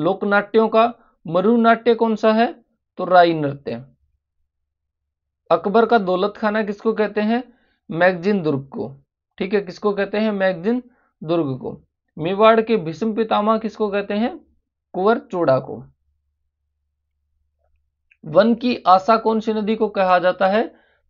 लोकनाट्यों का मरु नाट्य कौन सा है तो राई नृत्य अकबर का दौलत खाना किसको कहते हैं मैगजिन दुर्ग को ठीक है किसको कहते हैं मैगजिन दुर्ग को मेवाड़ के भीष्म पितामह किसको कहते हैं कुंवर चोड़ा को वन की आशा कौन सी नदी को कहा जाता है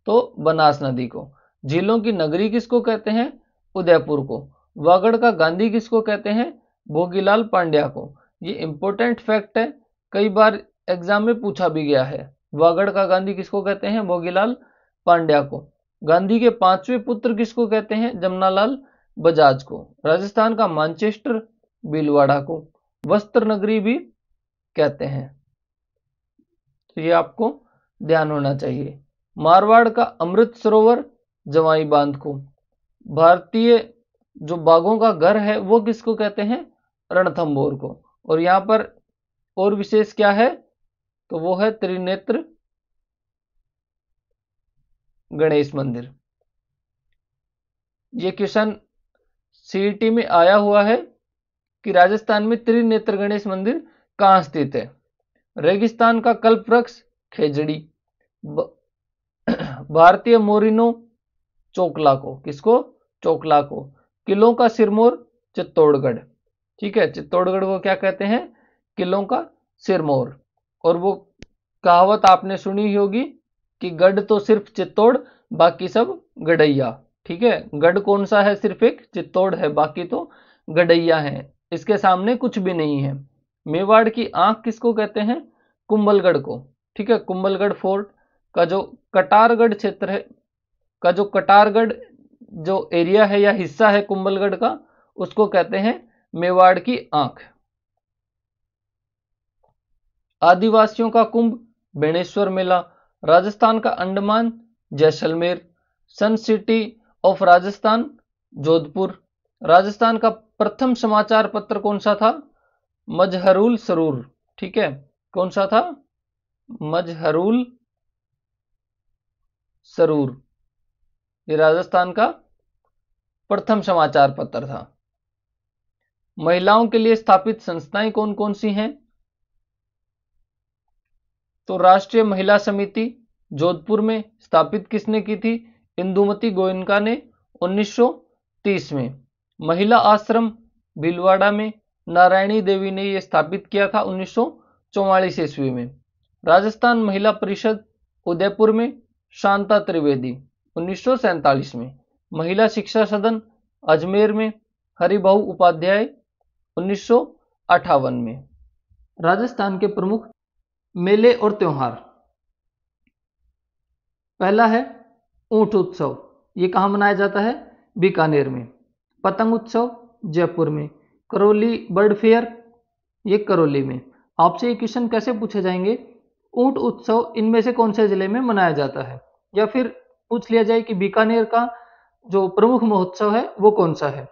तो बनास नदी को झीलों की नगरी किसको कहते हैं उदयपुर को वागड़ का गांधी किसको कहते हैं भोगीलाल पांड्या को ये इंपॉर्टेंट फैक्ट है कई बार एग्जाम में पूछा भी गया है वागड़ का गांधी किसको कहते हैं भोगीलाल पांड्या को गांधी के पांचवें पुत्र किसको कहते हैं जमनालाल बजाज को राजस्थान का मानचेस्टर बिलवाड़ा को वस्त्र नगरी भी कहते हैं तो ये आपको ध्यान होना चाहिए मारवाड़ का अमृत सरोवर जवाई बांध को भारतीय जो बाघों का घर है वो किसको कहते हैं रणथंबोर को और यहाँ पर और विशेष क्या है तो वो है त्रिनेत्र गणेश मंदिर ये क्वेश्चन सीईटी e में आया हुआ है कि राजस्थान में त्रिनेत्र गणेश मंदिर कहां स्थित है रेगिस्तान का कल्प वृक्ष खेजड़ी भारतीय मोरिनो चोकला को किसको चोकला को किलों का सिरमौर चित्तौड़गढ़ ठीक है चित्तौड़गढ़ को क्या कहते हैं किलों का सिरमौर और वो कहावत आपने सुनी होगी कि गढ़ तो सिर्फ चित्तौड़ बाकी सब गडैया ठीक है गढ़ कौन सा है सिर्फ एक चित्तौड़ है बाकी तो गडैया है इसके सामने कुछ भी नहीं है मेवाड़ की आंख किसको कहते हैं कुंभलगढ़ को ठीक है कुंभलगढ़ फोर्ट का जो कटारगढ़ क्षेत्र है का जो कटारगढ़ जो एरिया है या हिस्सा है कुंभलगढ़ का उसको कहते हैं मेवाड़ की आंख आदिवासियों का कुंभ बेणेश्वर मेला राजस्थान का Andaman Jaisalmer sun city of Rajasthan Jodhpur Rajasthan का प्रथम समाचार पत्र कौन सा था मजहरूल सरूर ठीक है कौन सा था मजहरूल सरूर ये राजस्थान का प्रथम समाचार पत्र था महिलाओं के लिए स्थापित संस्थाएं कौन कौन सी हैं तो राष्ट्रीय महिला समिति जोधपुर में स्थापित किसने की थी इंदुमती गोयनका ने 1930 में महिला आश्रम भीलवाड़ा में नारायणी देवी ने यह स्थापित किया था उन्नीस ईस्वी में राजस्थान महिला परिषद उदयपुर में शांता त्रिवेदी उन्नीस में महिला शिक्षा सदन अजमेर में हरिभा उपाध्याय उन्नीस में राजस्थान के प्रमुख मेले और त्यौहार पहला है ऊंट उत्सव ये कहाँ मनाया जाता है बीकानेर में पतंग उत्सव जयपुर में करौली बर्ड फेयर ये करौली में आपसे ये क्वेश्चन कैसे पूछे जाएंगे ऊंट उत्सव इनमें से कौन से जिले में मनाया जाता है या फिर पूछ लिया जाए कि बीकानेर का जो प्रमुख महोत्सव है वो कौन सा है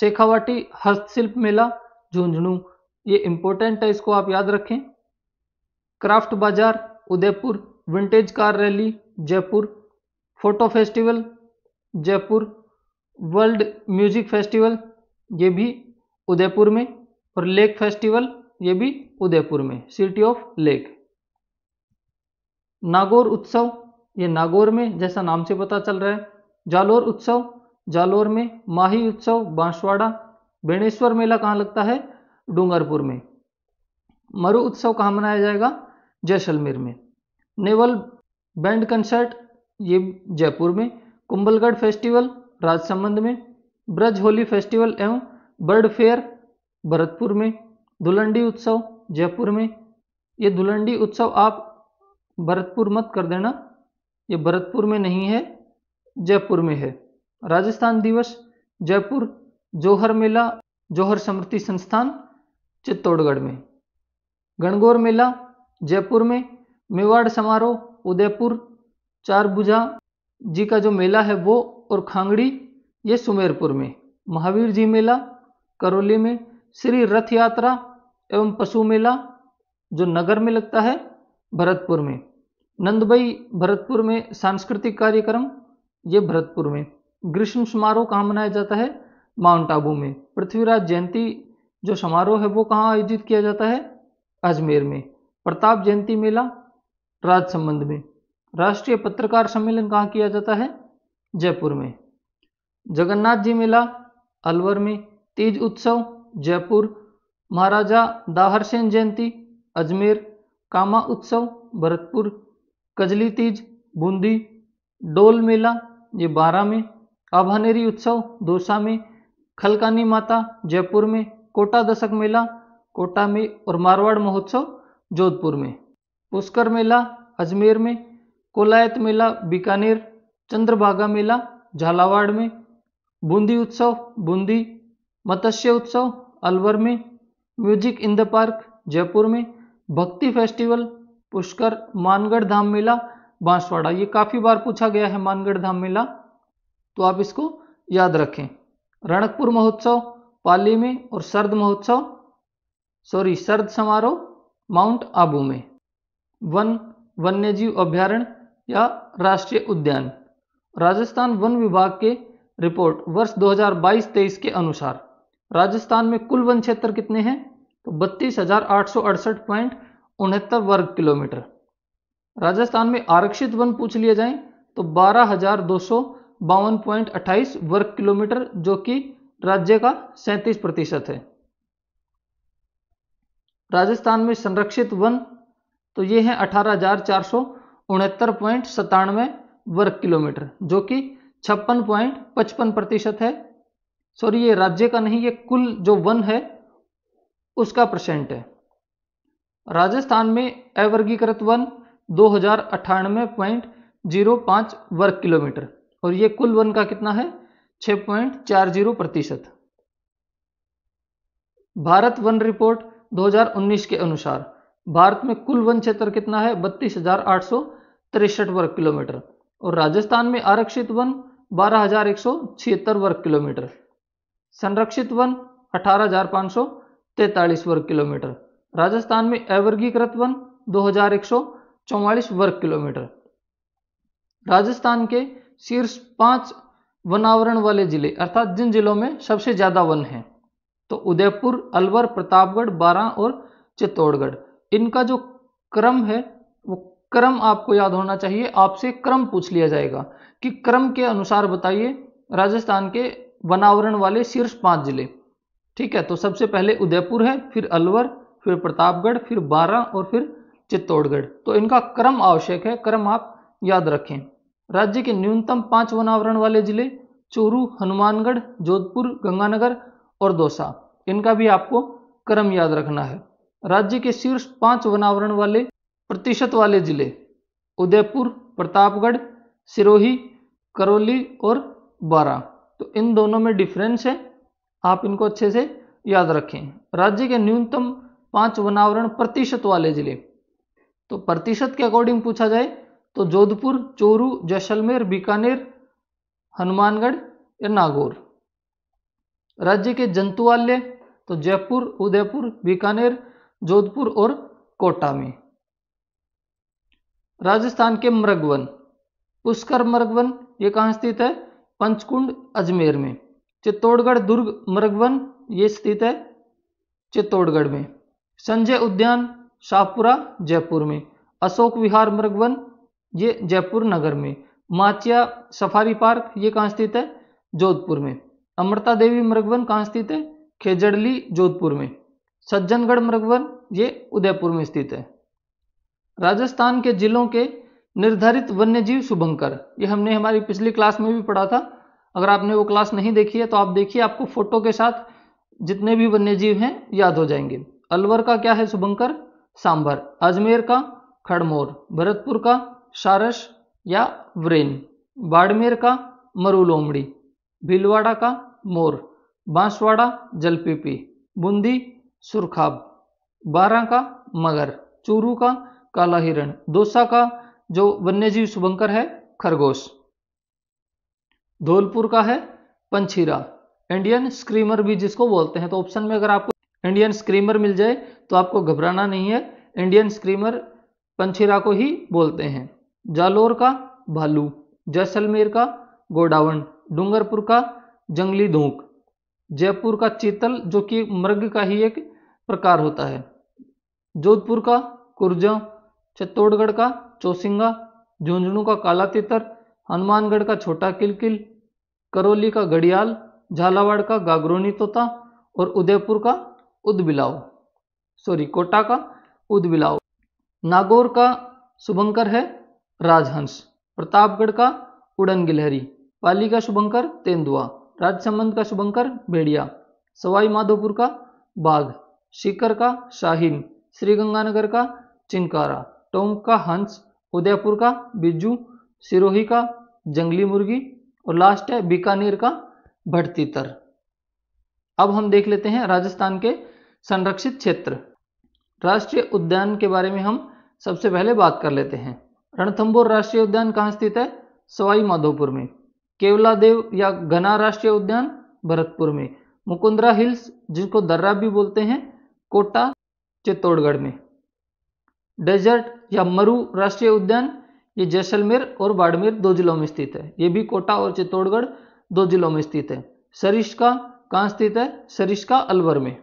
शेखावाटी हस्तशिल्प मेला झुंझुनू ये इंपॉर्टेंट है इसको आप याद रखें क्राफ्ट बाजार Udaipur vintage car rally Jaipur photo festival Jaipur world music festival ये भी उदयपुर में और लेक फेस्टिवल ये भी उदयपुर में सिटी ऑफ लेक नागौर उत्सव ये नागौर में जैसा नाम से पता चल रहा है जालोर उत्सव जालोर में माही उत्सव बांसवाड़ा बेणेश्वर मेला कहाँ लगता है डूंगरपुर में मरु उत्सव कहाँ मनाया जाएगा जैसलमेर में नेवल बैंड कंसर्ट ये जयपुर में कुंभलगढ़ फेस्टिवल राजसमंद में ब्रज होली फेस्टिवल एवं बर्ड फेयर भरतपुर में धुलंडी उत्सव जयपुर में ये धुलंडी उत्सव आप भरतपुर मत कर देना ये भरतपुर में नहीं है जयपुर में है राजस्थान दिवस जयपुर जोहर मेला जोहर स्मृति संस्थान चित्तौड़गढ़ में गणगौर मेला जयपुर में मेवाड़ समारोह उदयपुर चारभुजा जी का जो मेला है वो और खांगड़ी ये सुमेरपुर में महावीर जी मेला करौली में श्री रथ यात्रा एवं पशु मेला जो नगर में लगता है भरतपुर में नंदबई भरतपुर में सांस्कृतिक कार्यक्रम ये भरतपुर में ग्रीष्म समारोह कहाँ मनाया जाता है माउंट आबू में पृथ्वीराज जयंती जो समारोह है वो कहाँ आयोजित किया जाता है अजमेर में प्रताप जयंती मेला राजसंबंध में राष्ट्रीय पत्रकार सम्मेलन कहाँ किया जाता है जयपुर में जगन्नाथ जी मेला अलवर में तीज उत्सव जयपुर महाराजा दाहरसेन जयंती अजमेर कामा उत्सव भरतपुर कजली तीज बूंदी डोल मेला ये बारह में आभानेरी उत्सव दोसा में खलकानी माता जयपुर में कोटा दशक मेला कोटा में और मारवाड़ महोत्सव जोधपुर में पुष्कर मेला अजमेर में कोलायत मेला बीकानेर चंद्रभागा मेला झालावाड़ में बूंदी उत्सव बूंदी मत्स्य उत्सव अलवर में music in the park Jaipur में भक्ति फेस्टिवल पुष्कर मानगढ़ धाम मेला बांसवाड़ा ये काफ़ी बार पूछा गया है मानगढ़ धाम मेला तो आप इसको याद रखें रणकपुर महोत्सव पाली में और सर्द महोत्सव सॉरी सर्द समारोह माउंट आबू में वन वन्यजीव अभ्यारण्य या राष्ट्रीय उद्यान राजस्थान वन विभाग के रिपोर्ट वर्ष 2022-23 के अनुसार राजस्थान में कुल वन क्षेत्र कितने हैं तो बत्तीस वर्ग किलोमीटर राजस्थान में आरक्षित वन पूछ लिए जाए तो बारह वर्ग किलोमीटर जो कि राज्य का सैंतीस प्रतिशत है राजस्थान में संरक्षित वन तो ये है अठारह हजार चार सौ उनहत्तर पॉइंट वर्ग किलोमीटर जो कि छप्पन पॉइंट पचपन प्रतिशत है सॉरी ये राज्य का नहीं ये कुल जो वन है उसका परसेंट है राजस्थान में अवर्गीकृत वन दो हजार पॉइंट जीरो वर्ग किलोमीटर और ये कुल वन का कितना है 6.40 पॉइंट चार जीरो प्रतिशत भारत वन रिपोर्ट 2019 के अनुसार भारत में कुल वन क्षेत्र कितना है बत्तीस हजार आठ सौ तिरसठ वर्ग किलोमीटर और राजस्थान में आरक्षित वन बारह हजार एक सौ छिहत्तर वर्ग किलोमीटर संरक्षित वन अठारह हजार सौ तैतालीस वर्ग किलोमीटर राजस्थान में अवर्गीकृत वन दो हजार एक सौ चौवालीस वर्ग किलोमीटर राजस्थान के शीर्ष पांच वनावरण वाले जिले अर्थात जिन जिलों में सबसे ज्यादा वन है तो उदयपुर अलवर प्रतापगढ़ बारह और चित्तौड़गढ़ इनका जो क्रम है वो क्रम आपको याद होना चाहिए आपसे क्रम पूछ लिया जाएगा कि क्रम के अनुसार बताइए राजस्थान के वनावरण वाले शीर्ष पांच जिले ठीक है तो सबसे पहले उदयपुर है फिर अलवर फिर प्रतापगढ़ फिर बारह और फिर चित्तौड़गढ़ तो इनका क्रम आवश्यक है क्रम आप याद रखें राज्य के न्यूनतम पांच वनावरण वाले जिले चूरू हनुमानगढ़ जोधपुर गंगानगर और दौसा इनका भी आपको क्रम याद रखना है राज्य के शीर्ष पांच वनावरण वाले प्रतिशत वाले जिले उदयपुर प्रतापगढ़ सिरोही करौली और बारा तो इन दोनों में डिफरेंस है आप इनको अच्छे से याद रखें राज्य के न्यूनतम पांच वनावरण प्रतिशत वाले जिले तो प्रतिशत के अकॉर्डिंग पूछा जाए तो जोधपुर चोरू जैसलमेर बीकानेर हनुमानगढ़ या नागौर राज्य के जंतुवाल्य तो जयपुर उदयपुर बीकानेर जोधपुर और कोटा में राजस्थान के मृगवन पुष्कर मृगवन ये कहाँ स्थित है पंचकुंड अजमेर में चित्तौड़गढ़ दुर्ग मृगवन ये स्थित है चित्तौड़गढ़ में संजय उद्यान शाहपुरा जयपुर में अशोक विहार मृगवन ये जयपुर नगर में माचिया सफारी पार्क ये कहाँ स्थित है जोधपुर में अमृता देवी मृगवन कहाँ स्थित है खेजड़ली जोधपुर में सज्जनगढ़ मृगवन ये उदयपुर में स्थित है राजस्थान के जिलों के निर्धारित वन्यजीव शुभंकर ये हमने हमारी पिछली क्लास में भी पढ़ा था अगर आपने वो क्लास नहीं देखी है तो आप देखिए आपको फोटो के साथ जितने भी वन्यजीव हैं याद हो जाएंगे अलवर का क्या है शुभंकर सांभर अजमेर का खड़मोर भरतपुर का सारस या व्रेन बाड़मेर का मरुलोमड़ी भीलवाड़ा का मोर बांसवाड़ा जलपीपी बूंदी सुरखाब बारा का मगर चूरू का काला हिरण दोसा का जो वन्यजीव शुभंकर है खरगोश धौलपुर का है पंछीरा इंडियन स्क्रीमर भी जिसको बोलते हैं तो ऑप्शन में अगर आपको इंडियन स्क्रीमर मिल जाए तो आपको घबराना नहीं है इंडियन स्क्रीमर पंछीरा को ही बोलते हैं जालोर का भालू जैसलमेर का गोडावन डूंगरपुर का जंगली धूक जयपुर का चीतल जो कि मृग का ही एक प्रकार होता है जोधपुर का कुर्जा चित्तौड़गढ़ का चौसिंगा झुंझुनू का काला तितर हनुमानगढ़ का छोटा किलकिल करौली का घड़ियाल झालावाड़ का गागरोनी तोता और उदयपुर का उदबिलाव सॉरी कोटा का उदबिलाव नागौर का शुभंकर है राजहंस प्रतापगढ़ का उड़न गिलहरी पाली का शुभंकर तेंदुआ राजसमंद का शुभंकर भेड़िया सवाई माधोपुर का बाघ सीकर का शाहीन श्रीगंगानगर का चिंकारा टोंक का हंस उदयपुर का बिज्जू सिरोही का जंगली मुर्गी और लास्ट है बीकानेर का भटतीतर अब हम देख लेते हैं राजस्थान के संरक्षित क्षेत्र राष्ट्रीय उद्यान के बारे में हम सबसे पहले बात कर लेते हैं रणथंबोर राष्ट्रीय उद्यान कहाँ स्थित है सवाई माधोपुर में केवलादेव या घना राष्ट्रीय उद्यान भरतपुर में मुकुंदरा हिल्स जिसको दर्रा भी बोलते हैं कोटा चित्तौड़गढ़ में डेजर्ट या मरु राष्ट्रीय उद्यान ये जैसलमेर और बाड़मेर दो जिलों में स्थित है ये भी कोटा और चित्तौड़गढ़ दो जिलों में स्थित है सरिश्का कहाँ स्थित है सरिश्का अलवर में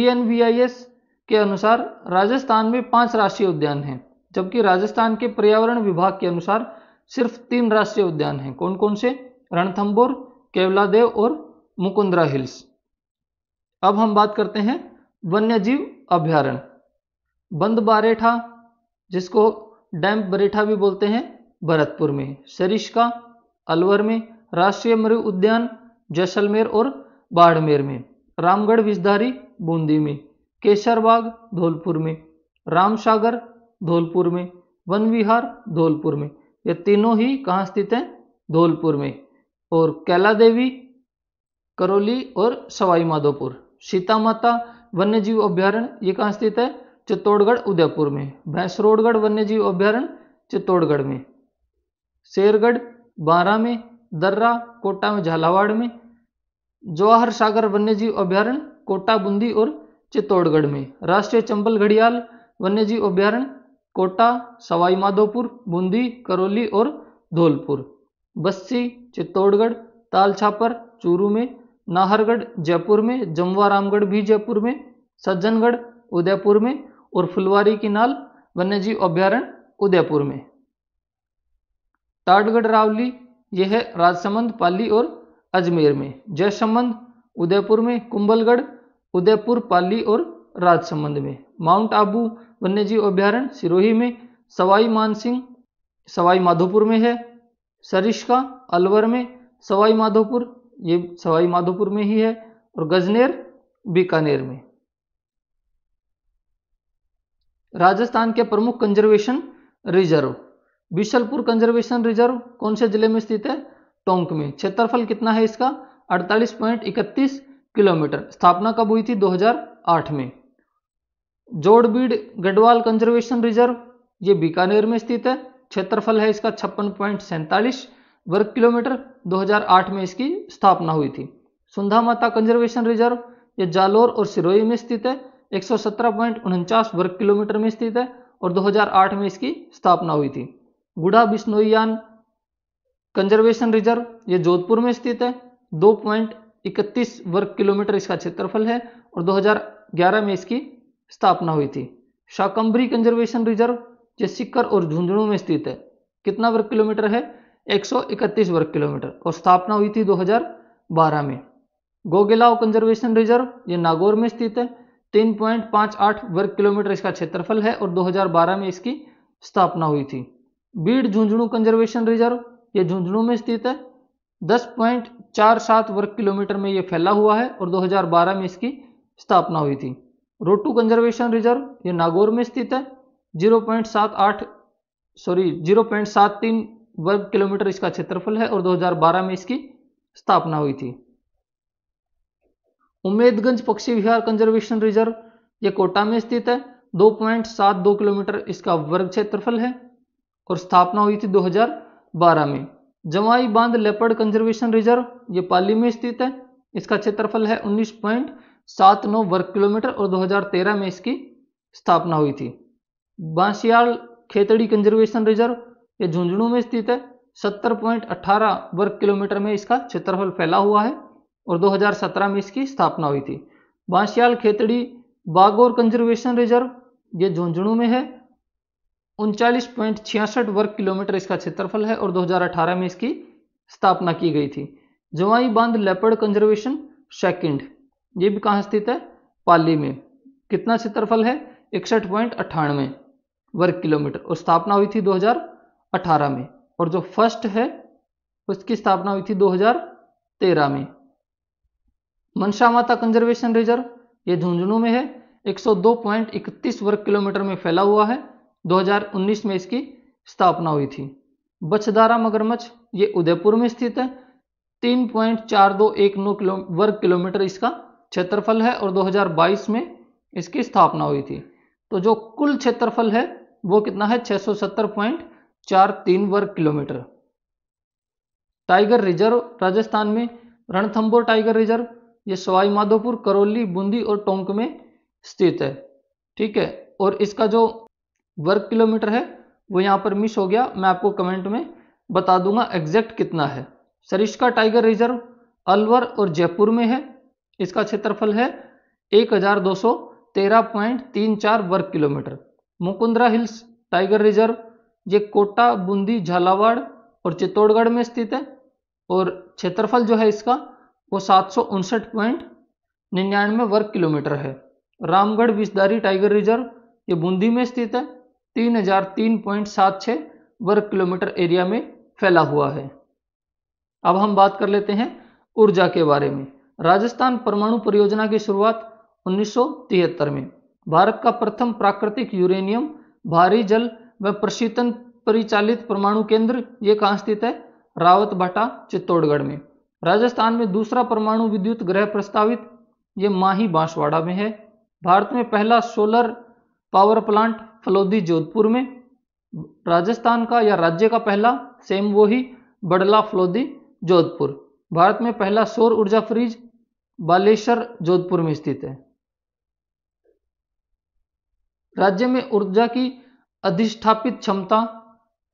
ई e के अनुसार राजस्थान में पांच राष्ट्रीय उद्यान हैं जबकि राजस्थान के पर्यावरण विभाग के अनुसार सिर्फ तीन राष्ट्रीय उद्यान हैं कौन कौन से रणथंबोर केवलादेव और मुकुंद्रा हिल्स अब हम बात करते हैं वन्य जीव अभ्यारण्य बंद बारेठा जिसको डैम्प बरेठा भी बोलते हैं भरतपुर में सरिश्का अलवर में राष्ट्रीय मरु उद्यान जैसलमेर और बाड़मेर में रामगढ़ विजधारी बूंदी में केसरबाग धौलपुर में रामसागर धौलपुर में वन विहार धौलपुर में ये तीनों ही कहाँ स्थित हैं धौलपुर में और कैला देवी करौली और सवाई माधोपुर सीता माता वन्यजीव अभ्यारण ये कहाँ स्थित है चित्तौड़गढ़ उदयपुर में भैंस रोडगढ़ वन्यजीव अभ्यारण्य चित्तौड़गढ़ में शेरगढ़ बारा में दर्रा कोटा में झालावाड़ में जवाहर सागर वन्यजीव अभ्यारण्य कोटा बूंदी और चित्तौड़गढ़ में राष्ट्रीय चंबल घड़ियाल वन्यजीव अभ्यारण्य कोटा सवाई माधोपुर बूंदी करौली और धौलपुर बस्सी चित्तौड़गढ़ तालछापर चूरू में नाहरगढ़ जयपुर में जमवारामगढ़ भी जयपुर में सज्जनगढ़ उदयपुर में और फुलवारी की नाल वन्यजीव अभ्यारण्य उदयपुर में ताडगढ़ रावली यह राजसमंद पाली और अजमेर में जयसमंद उदयपुर में कुंभलगढ़ उदयपुर पाली और राजसमंद में माउंट आबू वन्य जीव अभ्यारण्य सिरोही में सवाई मानसिंह सवाई माधोपुर में है सरिश्का अलवर में सवाई माधोपुर ये सवाई माधोपुर में ही है और गजनेर बीकानेर में राजस्थान के प्रमुख conservation reserve Bisalpur conservation reserve कौन से जिले में स्थित है टोंक में क्षेत्रफल कितना है इसका 48.31 किलोमीटर स्थापना कब हुई थी 2008 में जोड़बीड़ गढ़वाल कंजर्वेशन रिजर्व ये बीकानेर में स्थित है क्षेत्रफल है इसका छप्पन वर्ग किलोमीटर 2008 में इसकी स्थापना हुई थी सुंधा माता कंजर्वेशन रिजर्व ये जालोर और सिरोही में स्थित है एक वर्ग किलोमीटर में स्थित है और 2008 में इसकी स्थापना हुई थी गुड़ा बिश्नोईयान कंजर्वेशन रिजर्व ये जोधपुर में स्थित है 2.31 वर्ग किलोमीटर इसका क्षेत्रफल है और 2011 में इसकी स्थापना हुई थी शाकंभरी कंजर्वेशन रिजर्व जो सिक्कर और झुंझुनू में स्थित है कितना वर्ग किलोमीटर है 131 वर्ग किलोमीटर और स्थापना हुई थी 2012 में गोगेलाव कंजर्वेशन रिजर्व ये नागौर में स्थित है 3.58 वर्ग किलोमीटर इसका क्षेत्रफल है और 2012 में इसकी स्थापना हुई थी बीड झुंझुनू कंजर्वेशन रिजर्व ये झुंझुनू में स्थित है 10.47 वर्ग किलोमीटर में यह फैला हुआ है और 2012 में इसकी स्थापना हुई थी रोटू कंजर्वेशन रिजर्व ये नागौर में स्थित है जीरो पॉइंट सात आठ सॉरी जीरो पॉइंट सात तीन वर्ग किलोमीटर इसका क्षेत्रफल है और 2012 में इसकी स्थापना हुई थी उमेदगंज पक्षी विहार कंजर्वेशन रिजर्व ये कोटा में स्थित है 2.72 किलोमीटर इसका वर्ग क्षेत्रफल है और स्थापना हुई थी 2012 में जमाई बांध लेपर्ड कंजर्वेशन रिजर्व ये पाली में स्थित है इसका क्षेत्रफल है उन्नीस सात नौ वर्ग किलोमीटर और 2013 में इसकी स्थापना हुई थी बांसियाल खेतड़ी कंजर्वेशन रिजर्व ये झुंझुनू में स्थित है 70.18 वर्ग किलोमीटर में इसका क्षेत्रफल फैला हुआ है और 2017 में इसकी स्थापना हुई थी बांसियाल खेतड़ी बागोर कंजर्वेशन रिजर्व ये झुंझुनू में है उनचालीस वर्ग किलोमीटर इसका क्षेत्रफल है और दो में इसकी स्थापना की गई थी जवाई बांध लेपर्ड कंजर्वेशन सेकेंड ये भी कहाँ स्थित है पाली में कितना क्षेत्रफल है इकसठ पॉइंट अट्ठानवे वर्ग किलोमीटर और स्थापना हुई थी 2018 में और जो फर्स्ट है उसकी स्थापना हुई थी 2013 में मनसा माता कंजर्वेशन रिजर्व ये झुंझुनू में है 102.31 वर्ग किलोमीटर में फैला हुआ है 2019 में इसकी स्थापना हुई थी बछदारा मगरमच्छ ये उदयपुर में स्थित है 3.4219 किलो वर्ग किलोमीटर इसका क्षेत्रफल है और 2022 में इसकी स्थापना हुई थी तो जो कुल क्षेत्रफल है वो कितना है 670.43 वर्ग किलोमीटर टाइगर रिजर्व राजस्थान में रणथंबोर टाइगर रिजर्व ये सवाई माधोपुर करौली बूंदी और टोंक में स्थित है ठीक है और इसका जो वर्ग किलोमीटर है वो यहाँ पर मिस हो गया मैं आपको कमेंट में बता दूंगा एग्जैक्ट कितना है सरिश्का टाइगर रिजर्व अलवर और जयपुर में है इसका क्षेत्रफल है एक हजार दो सौ तेरह पॉइंट तीन चार वर्ग kilometre Mukundra hills tiger reserve ये कोटा बूंदी झालावाड़ और चित्तौड़गढ़ में स्थित है और क्षेत्रफल जो है इसका वो सात सौ उनसठ पॉइंट निन्यानवे वर्ग किलोमीटर है रामगढ़ बिजदारी टाइगर रिजर्व ये बूंदी में स्थित है तीन हजार तीन पॉइंट सात छः वर्ग किलोमीटर एरिया में फैला हुआ है अब हम बात कर लेते हैं ऊर्जा के बारे में राजस्थान परमाणु परियोजना की शुरुआत उन्नीस में भारत का प्रथम प्राकृतिक यूरेनियम भारी जल व प्रशीतन परिचालित परमाणु केंद्र ये कहाँ स्थित है रावत भाटा चित्तौड़गढ़ में राजस्थान में दूसरा परमाणु विद्युत ग्रह प्रस्तावित ये माही बांसवाड़ा में है भारत में पहला solar power plant Phalodi Jodhpur में राजस्थान का या राज्य का पहला सेम वो ही बडला फलौदी जोधपुर भारत में पहला सौर ऊर्जा फ्रिज बालेश्वर जोधपुर में स्थित है राज्य में ऊर्जा की अधिष्ठापित क्षमता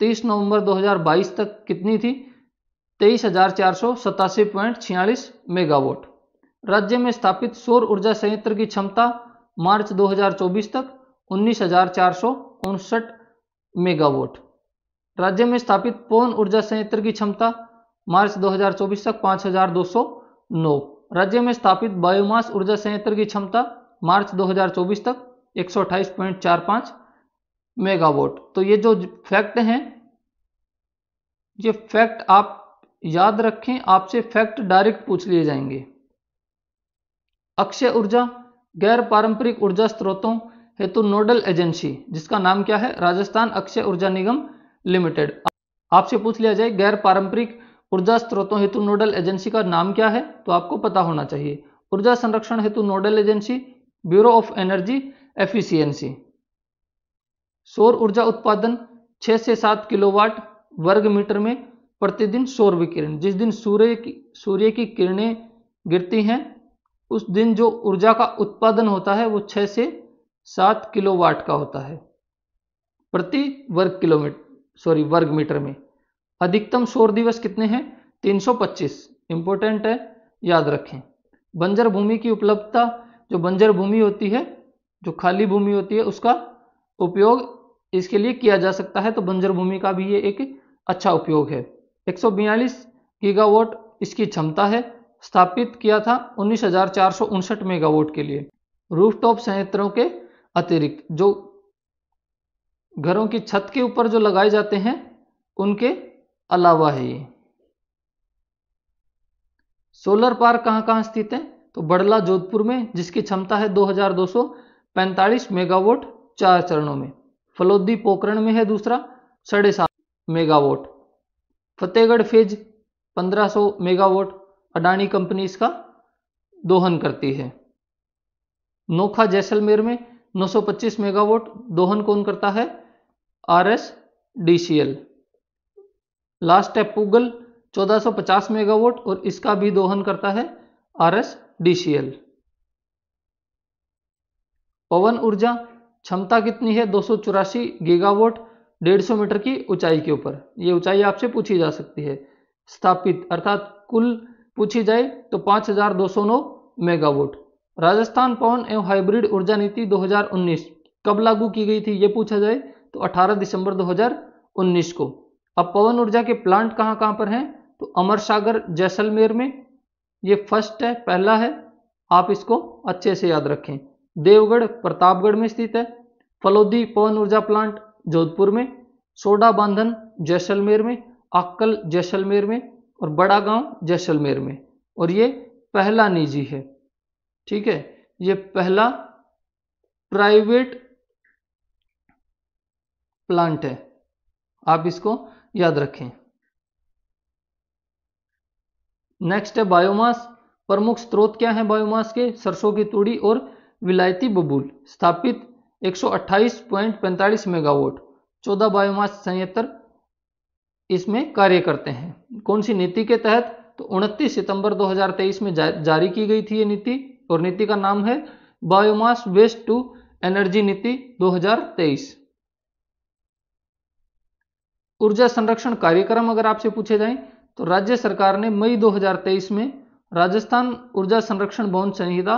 30 नवंबर 2022 तक कितनी थी तेईस मेगावाट राज्य में स्थापित सौर ऊर्जा संयंत्र की क्षमता मार्च 2024 तक उन्नीस मेगावाट राज्य में स्थापित पौन ऊर्जा संयंत्र की क्षमता मार्च 2024 तक 5209 राज्य में स्थापित बायोमास ऊर्जा संयंत्र की क्षमता मार्च 2024 तक 128.45 मेगावाट तो ये जो फैक्ट हैं ये फैक्ट आप याद रखें आपसे फैक्ट डायरेक्ट पूछ लिए जाएंगे अक्षय ऊर्जा गैर पारंपरिक ऊर्जा स्रोतों हेतु नोडल एजेंसी जिसका नाम क्या है राजस्थान अक्षय ऊर्जा निगम लिमिटेड आपसे पूछ लिया जाए गैर पारंपरिक ऊर्जा स्रोतों हेतु नोडल एजेंसी का नाम क्या है तो आपको पता होना चाहिए ऊर्जा संरक्षण हेतु nodal agency bureau of energy efficiency सौर ऊर्जा उत्पादन 6 से 7 किलोवाट वर्ग मीटर में प्रतिदिन सौर विकिरण जिस दिन सूर्य की सूर्य की किरणें गिरती हैं उस दिन जो ऊर्जा का उत्पादन होता है वो 6 से 7 किलोवाट का होता है प्रति वर्ग किलोमीटर सॉरी वर्ग मीटर में अधिकतम शोर दिवस कितने हैं 325 इंपॉर्टेंट है याद रखें बंजर भूमि की उपलब्धता जो बंजर भूमि होती है जो खाली भूमि होती है उसका उपयोग इसके लिए किया जा सकता है तो बंजर भूमि का भी ये एक अच्छा उपयोग है बयालीस गीगावाट इसकी क्षमता है स्थापित किया था उन्नीस मेगावाट के लिए रूफटॉप संयंत्रों के अतिरिक्त जो घरों की छत के ऊपर जो लगाए जाते हैं उनके अलावा है ये सोलर पार्क कहां कहां स्थित है तो बड़ला जोधपुर में जिसकी क्षमता है 2245 मेगावाट चार चरणों में फलोदी पोकरण में है दूसरा साढ़े सात megawatt Fatehgarh phase 1500 megawatt Adani company इसका दोहन करती है नोखा जैसलमेर में 925 मेगावाट दोहन कौन करता है R S D C L last है पूगल 1450 मेगावाट और इसका भी दोहन करता है R S D C L पवन ऊर्जा क्षमता कितनी है दो गीगावाट 150 मीटर की ऊंचाई के ऊपर ये ऊंचाई आपसे पूछी जा सकती है स्थापित अर्थात कुल पूछी जाए तो 5209 मेगावाट राजस्थान पवन एवं हाइब्रिड ऊर्जा नीति 2019 कब लागू की गई थी ये पूछा जाए तो 18 दिसंबर 2019 को अब पवन ऊर्जा के प्लांट कहाँ कहाँ पर हैं तो अमर सागर जैसलमेर में ये फर्स्ट है पहला है आप इसको अच्छे से याद रखें देवगढ़ प्रतापगढ़ में स्थित है फलोदी पवन ऊर्जा प्लांट जोधपुर में सोडा बांधन जैसलमेर में अक्कल जैसलमेर में और बड़ा गांव जैसलमेर में और ये पहला निजी है ठीक है ये पहला प्राइवेट प्लांट है आप इसको याद रखें नेक्स्ट है बायोमास प्रमुख स्रोत क्या है बायोमास के सरसों की तुड़ी और विलायती बबूल स्थापित 128.45 मेगावाट 14 बायोमास संयंत्र इसमें कार्य करते हैं कौन सी नीति के तहत तो 29 सितंबर 2023 में जा, जारी की गई थी ये नीति और नीति का नाम है बायोमास वेस्ट टू एनर्जी नीति 2023 ऊर्जा संरक्षण कार्यक्रम अगर आपसे पूछे जाए तो राज्य सरकार ने मई 2023 में राजस्थान ऊर्जा संरक्षण भवन संहिता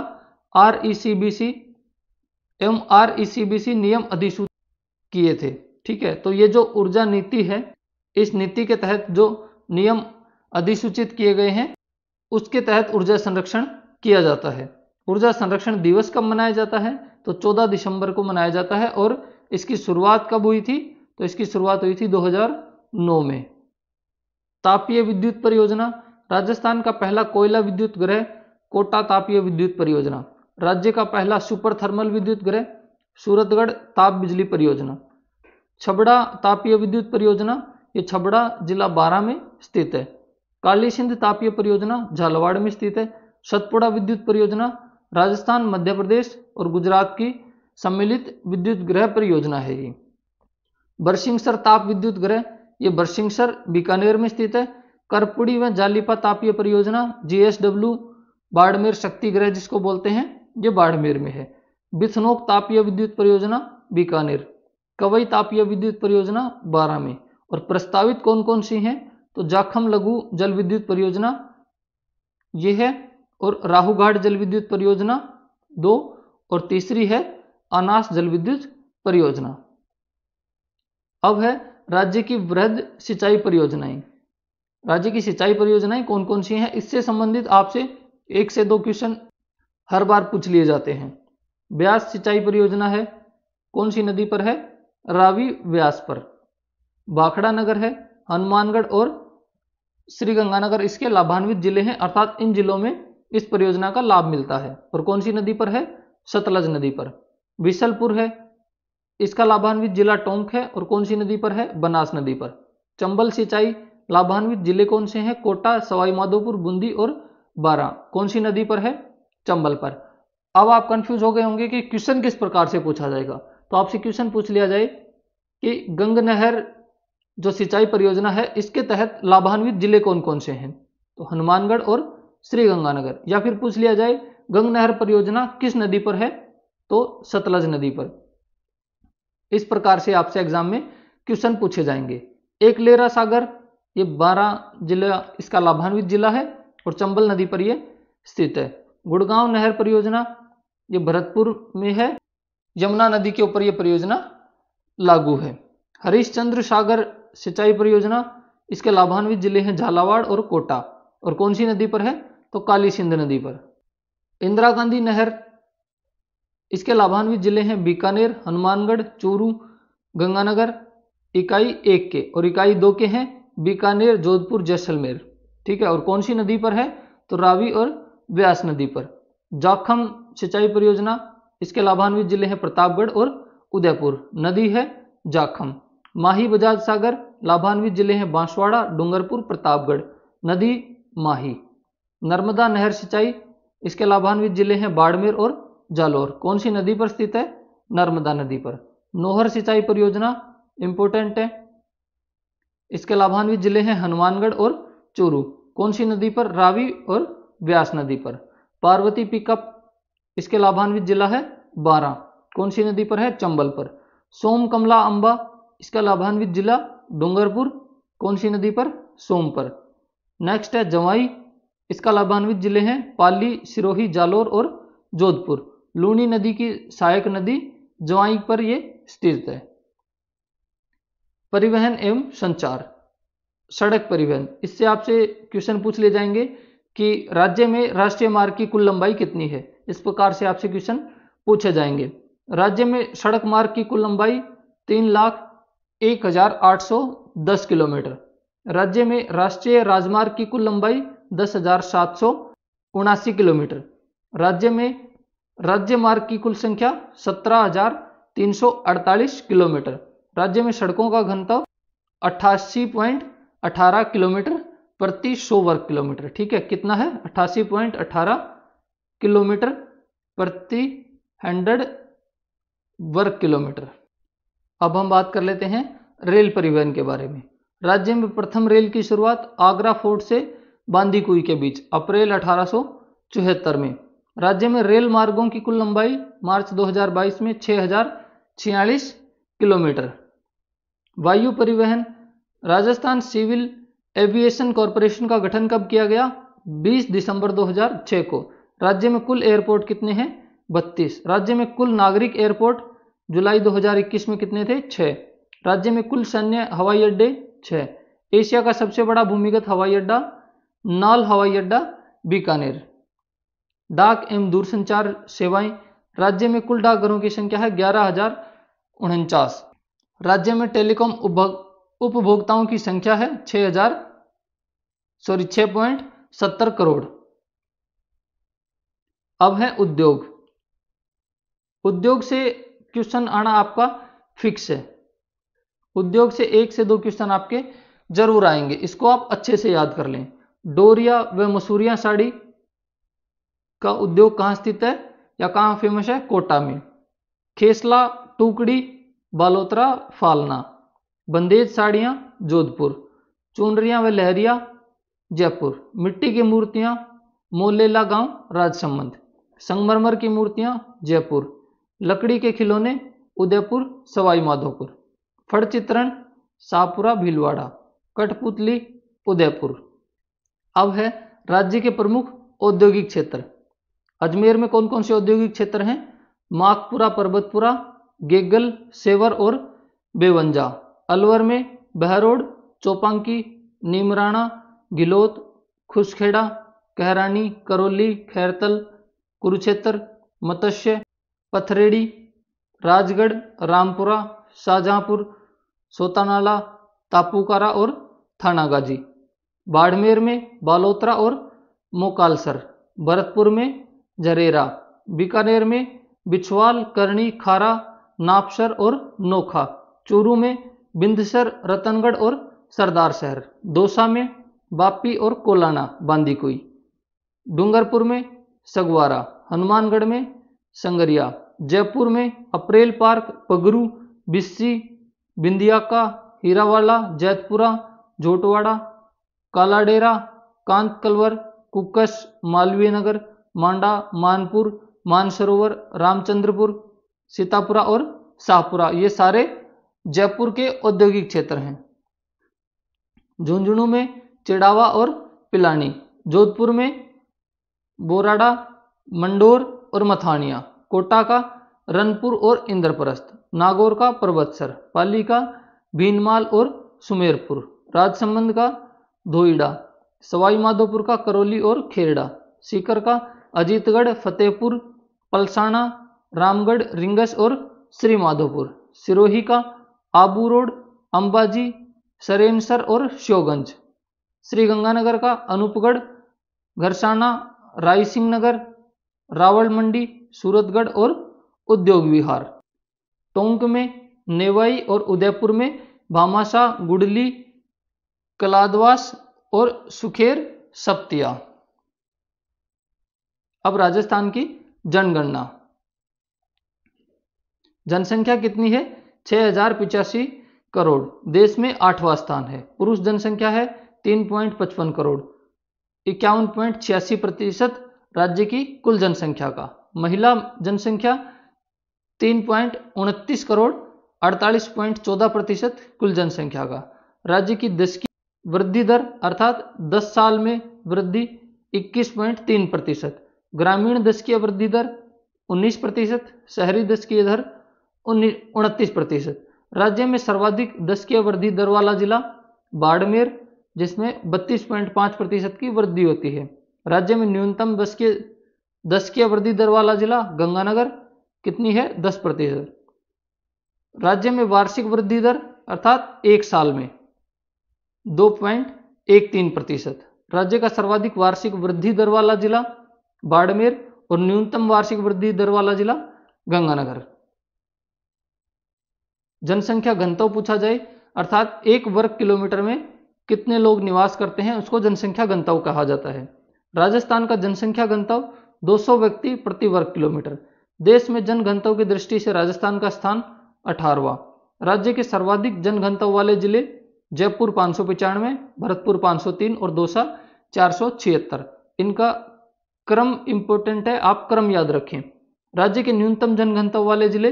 आर एवं आर नियम अधिसूचित किए थे ठीक है तो ये जो ऊर्जा नीति है इस नीति के तहत जो नियम अधिसूचित किए गए हैं उसके तहत ऊर्जा संरक्षण किया जाता है ऊर्जा संरक्षण दिवस कब मनाया जाता है तो 14 दिसंबर को मनाया जाता है और इसकी शुरुआत कब हुई थी तो इसकी शुरुआत हुई थी 2009 में तापीय विद्युत परियोजना राजस्थान का पहला कोयला विद्युत ग्रह कोटा तापीय विद्युत परियोजना राज्य का पहला सुपर थर्मल विद्युत ग्रह सूरतगढ़ ताप बिजली परियोजना छबड़ा तापीय विद्युत परियोजना ये छबड़ा जिला बारह में स्थित है काली सिंध तापीय परियोजना झालवाड़ में स्थित है सतपुड़ा विद्युत परियोजना राजस्थान मध्य प्रदेश और गुजरात की सम्मिलित विद्युत गृह परियोजना है ये बरसिंगसर ताप विद्युत ग्रह ये बरसिंगसर बीकानेर में स्थित है करपुड़ी व जालीपा तापीय परियोजना जीएसडब्ल्यू बाड़मेर शक्ति ग्रह जिसको बोलते हैं ये बाड़मेर में है बिथनोक तापीय विद्युत परियोजना बीकानेर कवई तापीय विद्युत परियोजना बारह में और प्रस्तावित कौन कौन सी हैं तो जाखम लघु जल विद्युत परियोजना ये है और राहुघाट जल विद्युत परियोजना दो और तीसरी है अनास जल विद्युत परियोजना अब है राज्य की वृद्ध सिंचाई परियोजनाएं राज्य की सिंचाई परियोजनाएं कौन कौन सी हैं इससे संबंधित आपसे एक से दो क्वेश्चन हर बार पूछ लिए जाते हैं ब्यास सिंचाई परियोजना है कौन सी नदी पर है रावी व्यास पर भाखड़ा नगर है हनुमानगढ़ और श्रीगंगानगर इसके लाभान्वित जिले हैं अर्थात इन जिलों में इस परियोजना का लाभ मिलता है और कौन सी नदी पर है सतलज नदी पर विशलपुर है इसका लाभान्वित जिला टोंक है और कौन सी नदी पर है बनास नदी पर चंबल सिंचाई लाभान्वित जिले कौन से हैं कोटा सवाई माधोपुर बूंदी और बारा कौन सी नदी पर है चंबल पर अब आप कंफ्यूज हो गए होंगे कि क्वेश्चन किस प्रकार से पूछा जाएगा तो आपसे क्वेश्चन पूछ लिया जाए कि गंग नहर जो सिंचाई परियोजना है इसके तहत लाभान्वित जिले कौन कौन से हैं तो हनुमानगढ़ और श्रीगंगानगर या फिर पूछ लिया जाए गंग नहर परियोजना किस नदी पर है तो सतलज नदी पर इस प्रकार से आपसे एग्जाम में क्वेश्चन पूछे जाएंगे एक लेरा सागर ये बारह जिला इसका लाभान्वित जिला है और चंबल नदी पर यह स्थित है गुड़गांव नहर परियोजना ये भरतपुर में है यमुना नदी के ऊपर यह परियोजना लागू है हरिश्चंद्र सागर सिंचाई परियोजना इसके लाभान्वित जिले हैं झालावाड़ और कोटा और कौन सी नदी पर है तो काली सिंध नदी पर इंदिरा गांधी नहर इसके लाभान्वित जिले हैं बीकानेर हनुमानगढ़ चूरू गंगानगर इकाई एक के और इकाई दो के हैं बीकानेर जोधपुर जैसलमेर ठीक है और कौन सी नदी पर है तो रावी और व्यास नदी पर जाखम सिंचाई परियोजना इसके लाभान्वित जिले हैं प्रतापगढ़ और उदयपुर नदी है जाखम माही बजाज सागर लाभान्वित जिले हैं बांसवाड़ा डूंगरपुर प्रतापगढ़ नदी माही नर्मदा नहर सिंचाई इसके लाभान्वित जिले हैं बाड़मेर और जालोर कौन सी नदी पर स्थित है नर्मदा नदी पर नोहर सिंचाई परियोजना इंपोर्टेंट है इसके लाभान्वित जिले हैं हनुमानगढ़ और चोरू कौन सी नदी पर रावी और व्यास नदी पर पार्वती पिकअप इसके लाभान्वित जिला है बारह कौन सी नदी पर है चंबल पर सोम कमला अंबा इसका लाभान्वित जिला डूंगरपुर कौन सी नदी पर सोम पर नेक्स्ट है जवाई इसका लाभान्वित जिले हैं पाली सिरोही जालोर और जोधपुर लूनी नदी की सहायक नदी ज्वाई पर यह स्थित है परिवहन एवं संचार सड़क परिवहन इससे आपसे क्वेश्चन पूछ लिए जाएंगे कि राज्य में राष्ट्रीय मार्ग की कुल लंबाई कितनी है इस प्रकार से आपसे क्वेश्चन पूछे जाएंगे राज्य में सड़क मार्ग की कुल लंबाई तीन लाख एक हजार आठ सौ दस किलोमीटर राज्य में राष्ट्रीय राजमार्ग की कुल लंबाई दस हजार सात सौ उनासी किलोमीटर राज्य में राज्य मार्ग की कुल संख्या 17,348 किलोमीटर राज्य में सड़कों का घनत्व अठासी अठारह किलोमीटर प्रति 100 वर्ग किलोमीटर ठीक है कितना है अट्ठासी पॉइंट अठारह किलोमीटर प्रति हंड्रेड वर्ग किलोमीटर अब हम बात कर लेते हैं रेल परिवहन के बारे में राज्य में प्रथम रेल की शुरुआत आगरा फोर्ट से बांदीकुई के बीच अप्रैल अठारह में राज्य में रेल मार्गों की कुल लंबाई मार्च 2022 में छः किलोमीटर वायु परिवहन राजस्थान सिविल एविएशन कॉरपोरेशन का गठन कब किया गया 20 दिसंबर 2006 को राज्य में कुल एयरपोर्ट कितने हैं 32 राज्य में कुल नागरिक एयरपोर्ट जुलाई 2021 में कितने थे 6 राज्य में कुल सैन्य हवाई अड्डे 6 एशिया का सबसे बड़ा भूमिगत हवाई अड्डा नाल हवाई अड्डा बीकानेर डाक एवं दूरसंचार सेवाएं राज्य में कुल डाकघरों की संख्या है ग्यारह हजार उनचास राज्य में टेलीकॉम उपभोक्ताओं की संख्या है छः हजार सॉरी छह पॉइंट सत्तर करोड़ अब है उद्योग उद्योग से क्वेश्चन आना आपका फिक्स है उद्योग से एक से दो क्वेश्चन आपके जरूर आएंगे इसको आप अच्छे से याद कर लें डोरिया व मसूरिया साड़ी का उद्योग कहाँ स्थित है या कहाँ फेमस है कोटा में खेसला टुकड़ी बालोतरा फालना बंदेज साड़ियाँ जोधपुर चुनरिया व लहरिया जयपुर मिट्टी की मूर्तियाँ मोलेला गांव राजसमंद संगमरमर की मूर्तियाँ जयपुर लकड़ी के खिलौने उदयपुर सवाई माधोपुर फड़ चित्रण सापुरा भीलवाड़ा कठपुतली उदयपुर अब है राज्य के प्रमुख औद्योगिक क्षेत्र अजमेर में कौन कौन से औद्योगिक क्षेत्र हैं माकपुरा पर्वतपुरा गेगल सेवर और बेवंजा अलवर में बहरोड चौपांकी नीमराणा गिलोत खुशखेड़ा कहरानी करौली खैरतल कुरुक्षेत्र मत्स्य पथरेड़ी राजगढ़ रामपुरा शाहजहाँपुर सोतानाला तापूकारा और थानागाजी बाड़मेर में बालोतरा और मोकालसर भरतपुर में जरेरा बीकानेर में बिछवाल करणी खारा नापसर और नोखा चूरू में बिंदसर रतनगढ़ और सरदार शहर दौसा में बापी और कोलाना बांदीकुई डूंगरपुर में सगवारा हनुमानगढ़ में संगरिया जयपुर में अप्रैल पार्क पगरू बिस्सी बिंदियाका हीरावाला जैतपुरा झोटवाड़ा कालाडेरा कांत कलवर कुकस मालवीय नगर मांडा मानपुर मानसरोवर रामचंद्रपुर सीतापुरा और शाहपुरा ये सारे जयपुर के औद्योगिक क्षेत्र हैं झुंझुनू में चिड़ावा और पिलानी जोधपुर में बोराडा मंडोर और मथानिया कोटा का रनपुर और इंद्रप्रस्थ नागौर का पर्वतसर पाली का भीनमाल और सुमेरपुर राजसमंद का धोईडा सवाई माधोपुर का करौली और खेरडा सीकर का अजीतगढ़ फतेहपुर पलसाना रामगढ़ रिंगस और श्रीमाधोपुर सिरोही का आबू रोड अंबाजी सरेनसर और श्योगंज श्रीगंगानगर का अनूपगढ़ घरसाना राय नगर रावल मंडी सूरतगढ़ और उद्योग विहार टोंक में नेवाई और उदयपुर में भामाशाह गुडली कलादवास और सुखेर सप्तिया अब राजस्थान की जनगणना जनसंख्या कितनी है छः करोड़ देश में आठवां स्थान है पुरुष जनसंख्या है 3.55 करोड़ इक्यावन पॉइंट छियासी प्रतिशत राज्य की कुल जनसंख्या का महिला जनसंख्या तीन पॉइंट उनतीस करोड़ अड़तालीस पॉइंट चौदह प्रतिशत कुल जनसंख्या का राज्य की दस की वृद्धि दर अर्थात 10 साल में वृद्धि इक्कीस पॉइंट तीन प्रतिशत ग्रामीण दस की वृद्धि दर 19 प्रतिशत शहरी दस की दर उनतीस प्रतिशत राज्य में सर्वाधिक दस की वृद्धि दर वाला जिला बाड़मेर जिसमें 32.5 प्रतिशत की वृद्धि होती है राज्य में न्यूनतम दस दस की वृद्धि दर वाला जिला गंगानगर कितनी है 10 प्रतिशत राज्य में वार्षिक वृद्धि दर अर्थात एक साल में दो पॉइंट एक तीन प्रतिशत राज्य का सर्वाधिक वार्षिक वृद्धि दर वाला जिला बाड़मेर और न्यूनतम वार्षिक वृद्धि दर वाला जिला गंगानगर जनसंख्या घनत्व पूछा जाए अर्थात एक वर्ग किलोमीटर में कितने लोग निवास करते हैं उसको जनसंख्या घनत्व कहा जाता है राजस्थान का जनसंख्या घनत्व 200 व्यक्ति प्रति वर्ग किलोमीटर देश में जन घनत्व की दृष्टि से राजस्थान का स्थान अठारवा राज्य के सर्वाधिक जन घनत्व वाले जिले जयपुर पाँच भरतपुर पांच और दौसा चार इनका क्रम इंपोर्टेंट है आप क्रम याद रखें राज्य के न्यूनतम जनघनता वाले जिले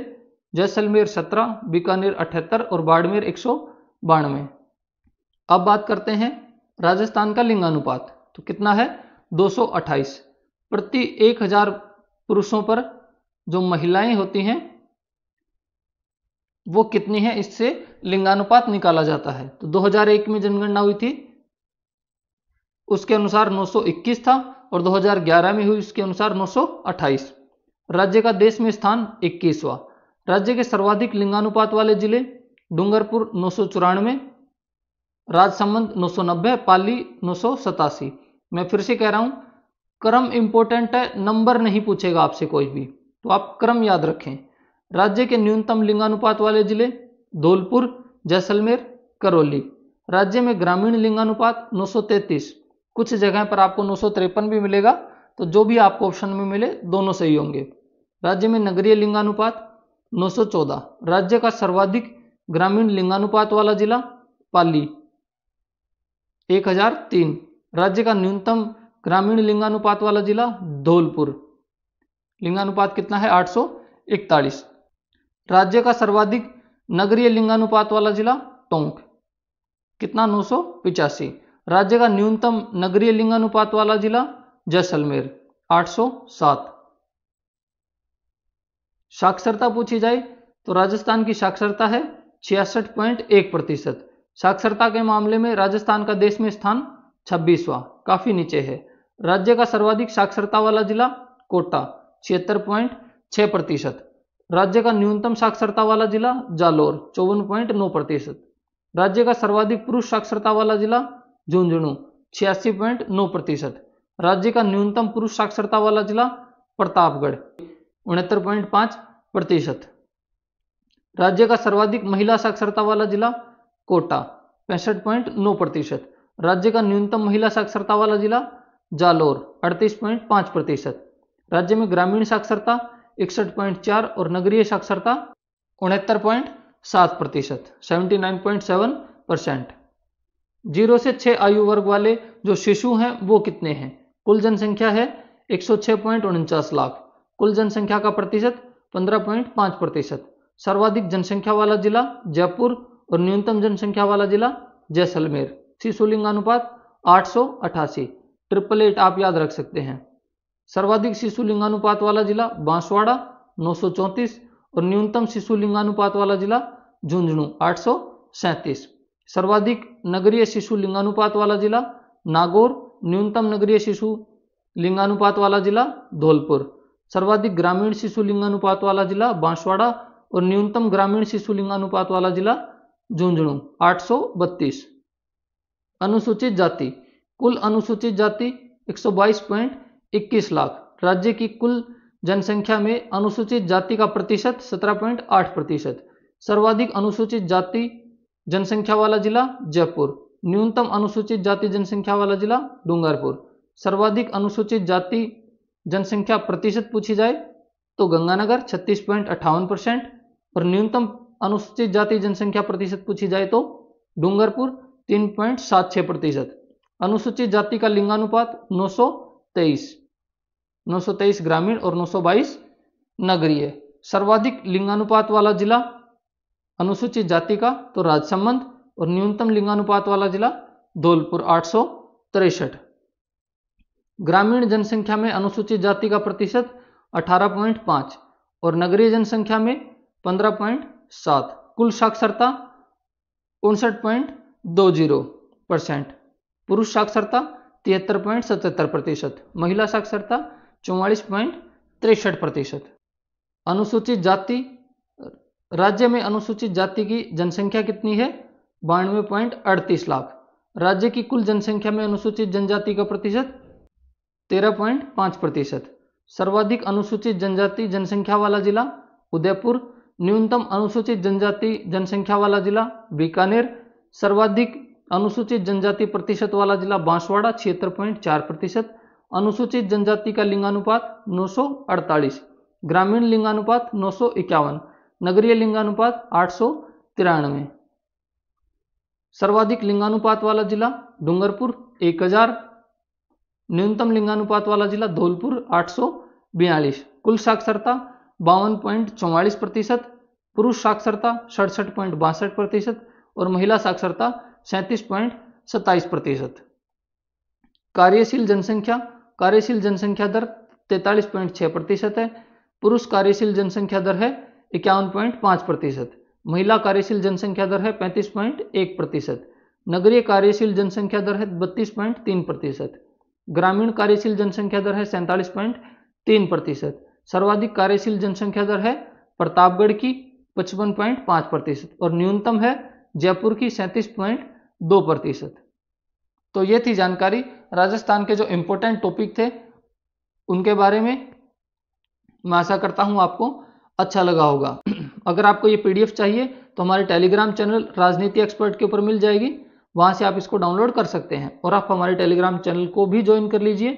जैसलमेर सत्रह बीकानेर अठहत्तर और बाड़मेर एक सौ बानवे अब बात करते हैं राजस्थान का लिंगानुपात तो कितना है 228 प्रति 1000 पुरुषों पर जो महिलाएं होती हैं वो कितनी है इससे लिंगानुपात निकाला जाता है तो 2001 में जनगणना हुई थी उसके अनुसार 921 था और 2011 में हुई उसके अनुसार 928 राज्य का देश में स्थान 21वां राज्य के सर्वाधिक लिंगानुपात वाले जिले डूंगरपुर नौ सौ चौरानवे राजसमंद नौ सौ नब्बे पाली नौ सौ सतासी मैं फिर से कह रहा हूं क्रम इंपोर्टेंट है नंबर नहीं पूछेगा आपसे कोई भी तो आप क्रम याद रखें राज्य के न्यूनतम लिंगानुपात वाले जिले धौलपुर जैसलमेर करौली राज्य में ग्रामीण लिंगानुपात तैतीस कुछ जगह पर आपको नौ भी मिलेगा तो जो भी आपको ऑप्शन में मिले दोनों सही होंगे राज्य में नगरीय लिंगानुपात 914 राज्य का सर्वाधिक ग्रामीण लिंगानुपात वाला जिला पाली 1003 राज्य का न्यूनतम ग्रामीण लिंगानुपात वाला जिला धौलपुर लिंगानुपात कितना है 841 राज्य का सर्वाधिक नगरीय लिंगानुपात वाला जिला टोंक कितना नौ राज्य का न्यूनतम नगरीय लिंगानुपात वाला जिला जैसलमेर 807 साक्षरता पूछी जाए तो राजस्थान की साक्षरता है छियासठ पॉइंट एक प्रतिशत साक्षरता के मामले में राजस्थान का देश में स्थान 26वां काफी नीचे है राज्य का सर्वाधिक साक्षरता वाला जिला कोटा छिहत्तर पॉइंट प्रतिशत राज्य का न्यूनतम साक्षरता वाला जिला जालोर चौवन पॉइंट नौ प्रतिशत राज्य का सर्वाधिक पुरुष साक्षरता वाला जिला झुंझुनू छियासी पॉइंट नौ प्रतिशत राज्य का न्यूनतम पुरुष साक्षरता वाला जिला प्रतापगढ़ उनहत्तर पॉइंट पांच प्रतिशत राज्य का सर्वाधिक महिला साक्षरता वाला जिला कोटा पैंसठ पॉइंट नौ प्रतिशत राज्य का न्यूनतम महिला साक्षरता वाला जिला जालोर अड़तीस पॉइंट पांच प्रतिशत राज्य में ग्रामीण साक्षरता इकसठ पॉइंट चार और नगरीय साक्षरता उनहत्तर पॉइंट सात प्रतिशत seventy nine point seven percent zero से छह आयु वर्ग वाले जो शिशु हैं वो कितने हैं कुल जनसंख्या है एक लाख कुल जनसंख्या का प्रतिशत 15.5 प्रतिशत सर्वाधिक जनसंख्या वाला जिला जयपुर और न्यूनतम जनसंख्या वाला जिला जैसलमेर शिशु लिंगानुपात आठ ट्रिपल एट आप याद रख सकते हैं सर्वाधिक शिशु लिंगानुपात वाला जिला बांसवाड़ा नौ और न्यूनतम शिशु लिंगानुपात वाला जिला झुंझुनू आठ सर्वाधिक नगरीय शिशु लिंगानुपात वाला जिला नागौर न्यूनतम नगरीय शिशु लिंगानुपात वाला जिला धौलपुर सर्वाधिक ग्रामीण शिशु लिंगानुपात वाला जिला बांसवाड़ा और न्यूनतम ग्रामीण शिशु लिंगानुपात वाला जिला झुंझुनू आठ अनुसूचित जाति कुल अनुसूचित जाति एक लाख राज्य की कुल जनसंख्या में अनुसूचित जाति का प्रतिशत 17.8 प्रतिशत सर्वाधिक अनुसूचित जाति जनसंख्या वाला जिला जयपुर न्यूनतम अनुसूचित जाति जनसंख्या वाला जिला डूंगरपुर सर्वाधिक अनुसूचित जाति जनसंख्या प्रतिशत पूछी जाए तो गंगानगर छत्तीस पॉइंट अट्ठावन परसेंट और न्यूनतम अनुसूचित जाति जनसंख्या प्रतिशत पूछी जाए तो डूंगरपुर तीन पॉइंट सात छह प्रतिशत अनुसूचित जाति का लिंगानुपात नौ सौ तेईस नौ सौ तेईस ग्रामीण और नौ सौ बाईस नगरीय सर्वाधिक लिंगानुपात वाला जिला अनुसूचित जाति का तो राजसंबंध और न्यूनतम लिंगानुपात वाला जिला धौलपुर आठ ग्रामीण जनसंख्या में अनुसूचित जाति का प्रतिशत 18.5 और नगरीय जनसंख्या में 15.7 कुल साक्षरता उनसठ पॉइंट दो जीरो परसेंट पुरुष साक्षरता तिहत्तर पॉइंट सतहत्तर प्रतिशत महिला साक्षरता चौवालीस पॉइंट तिरसठ प्रतिशत अनुसूचित जाति राज्य में अनुसूचित जाति की जनसंख्या कितनी है बानवे पॉइंट अड़तीस लाख राज्य की कुल जनसंख्या में अनुसूचित जनजाति का प्रतिशत तेरह पॉइंट पांच प्रतिशत सर्वाधिक अनुसूचित जनजाति जनसंख्या वाला जिला उदयपुर न्यूनतम अनुसूचित जनजाति जनसंख्या वाला जिला बीकानेर सर्वाधिक अनुसूचित जनजाति प्रतिशत वाला जिला बांसवाड़ा छिहत्तर पॉइंट चार प्रतिशत अनुसूचित जनजाति का लिंगानुपात अड़तालीस ग्रामीण लिंगानुपात नौ नगरीय लिंगानुपात आठ सौ तिरानवे सर्वाधिक लिंगानुपात वाला जिला डूंगरपुर एक हजार न्यूनतम लिंगानुपात वाला जिला धौलपुर आठ सौ बयालीस कुल साक्षरता बावन पॉइंट चौवालीस प्रतिशत पुरुष साक्षरता सड़सठ पॉइंट बासठ प्रतिशत और महिला साक्षरता सैंतीस पॉइंट सत्ताईस प्रतिशत कार्यशील जनसंख्या कार्यशील जनसंख्या दर तैतालीस पॉइंट छह प्रतिशत है पुरुष कार्यशील जनसंख्या दर है इक्यावन पॉइंट पाँच प्रतिशत महिला कार्यशील जनसंख्या दर है पैंतीस पॉइंट एक प्रतिशत नगरीय कार्यशील जनसंख्या दर है बत्तीस पॉइंट तीन प्रतिशत ग्रामीण कार्यशील जनसंख्या दर है सैंतालीस पॉइंट तीन प्रतिशत सर्वाधिक कार्यशील जनसंख्या दर है प्रतापगढ़ की पचपन पॉइंट पाँच प्रतिशत और न्यूनतम है जयपुर की सैंतीस पॉइंट दो प्रतिशत तो ये थी जानकारी राजस्थान के जो इम्पोर्टेंट टॉपिक थे उनके बारे में मैं आशा करता हूँ आपको अच्छा लगा होगा अगर आपको ये पीडीएफ चाहिए तो हमारे टेलीग्राम चैनल राजनीति एक्सपर्ट के ऊपर मिल जाएगी वहाँ से आप इसको डाउनलोड कर सकते हैं और आप हमारे टेलीग्राम चैनल को भी ज्वाइन कर लीजिए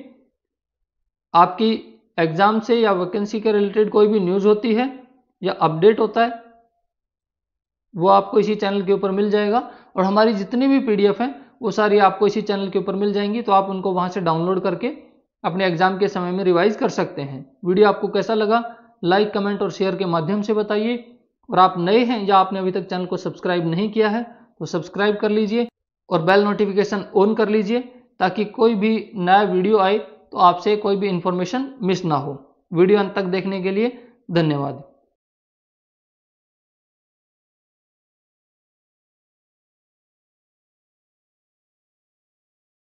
आपकी एग्ज़ाम से या वैकेंसी के रिलेटेड कोई भी न्यूज़ होती है या अपडेट होता है वो आपको इसी चैनल के ऊपर मिल जाएगा और हमारी जितनी भी पीडीएफ हैं वो सारी आपको इसी चैनल के ऊपर मिल जाएंगी तो आप उनको वहाँ से डाउनलोड करके अपने एग्ज़ाम के समय में रिवाइज कर सकते हैं वीडियो आपको कैसा लगा लाइक कमेंट और शेयर के माध्यम से बताइए और आप नए हैं या आपने अभी तक चैनल को सब्सक्राइब नहीं किया है तो सब्सक्राइब कर लीजिए और बेल नोटिफिकेशन ऑन कर लीजिए ताकि कोई भी नया वीडियो आए तो आपसे कोई भी इन्फॉर्मेशन मिस ना हो वीडियो अंत तक देखने के लिए धन्यवाद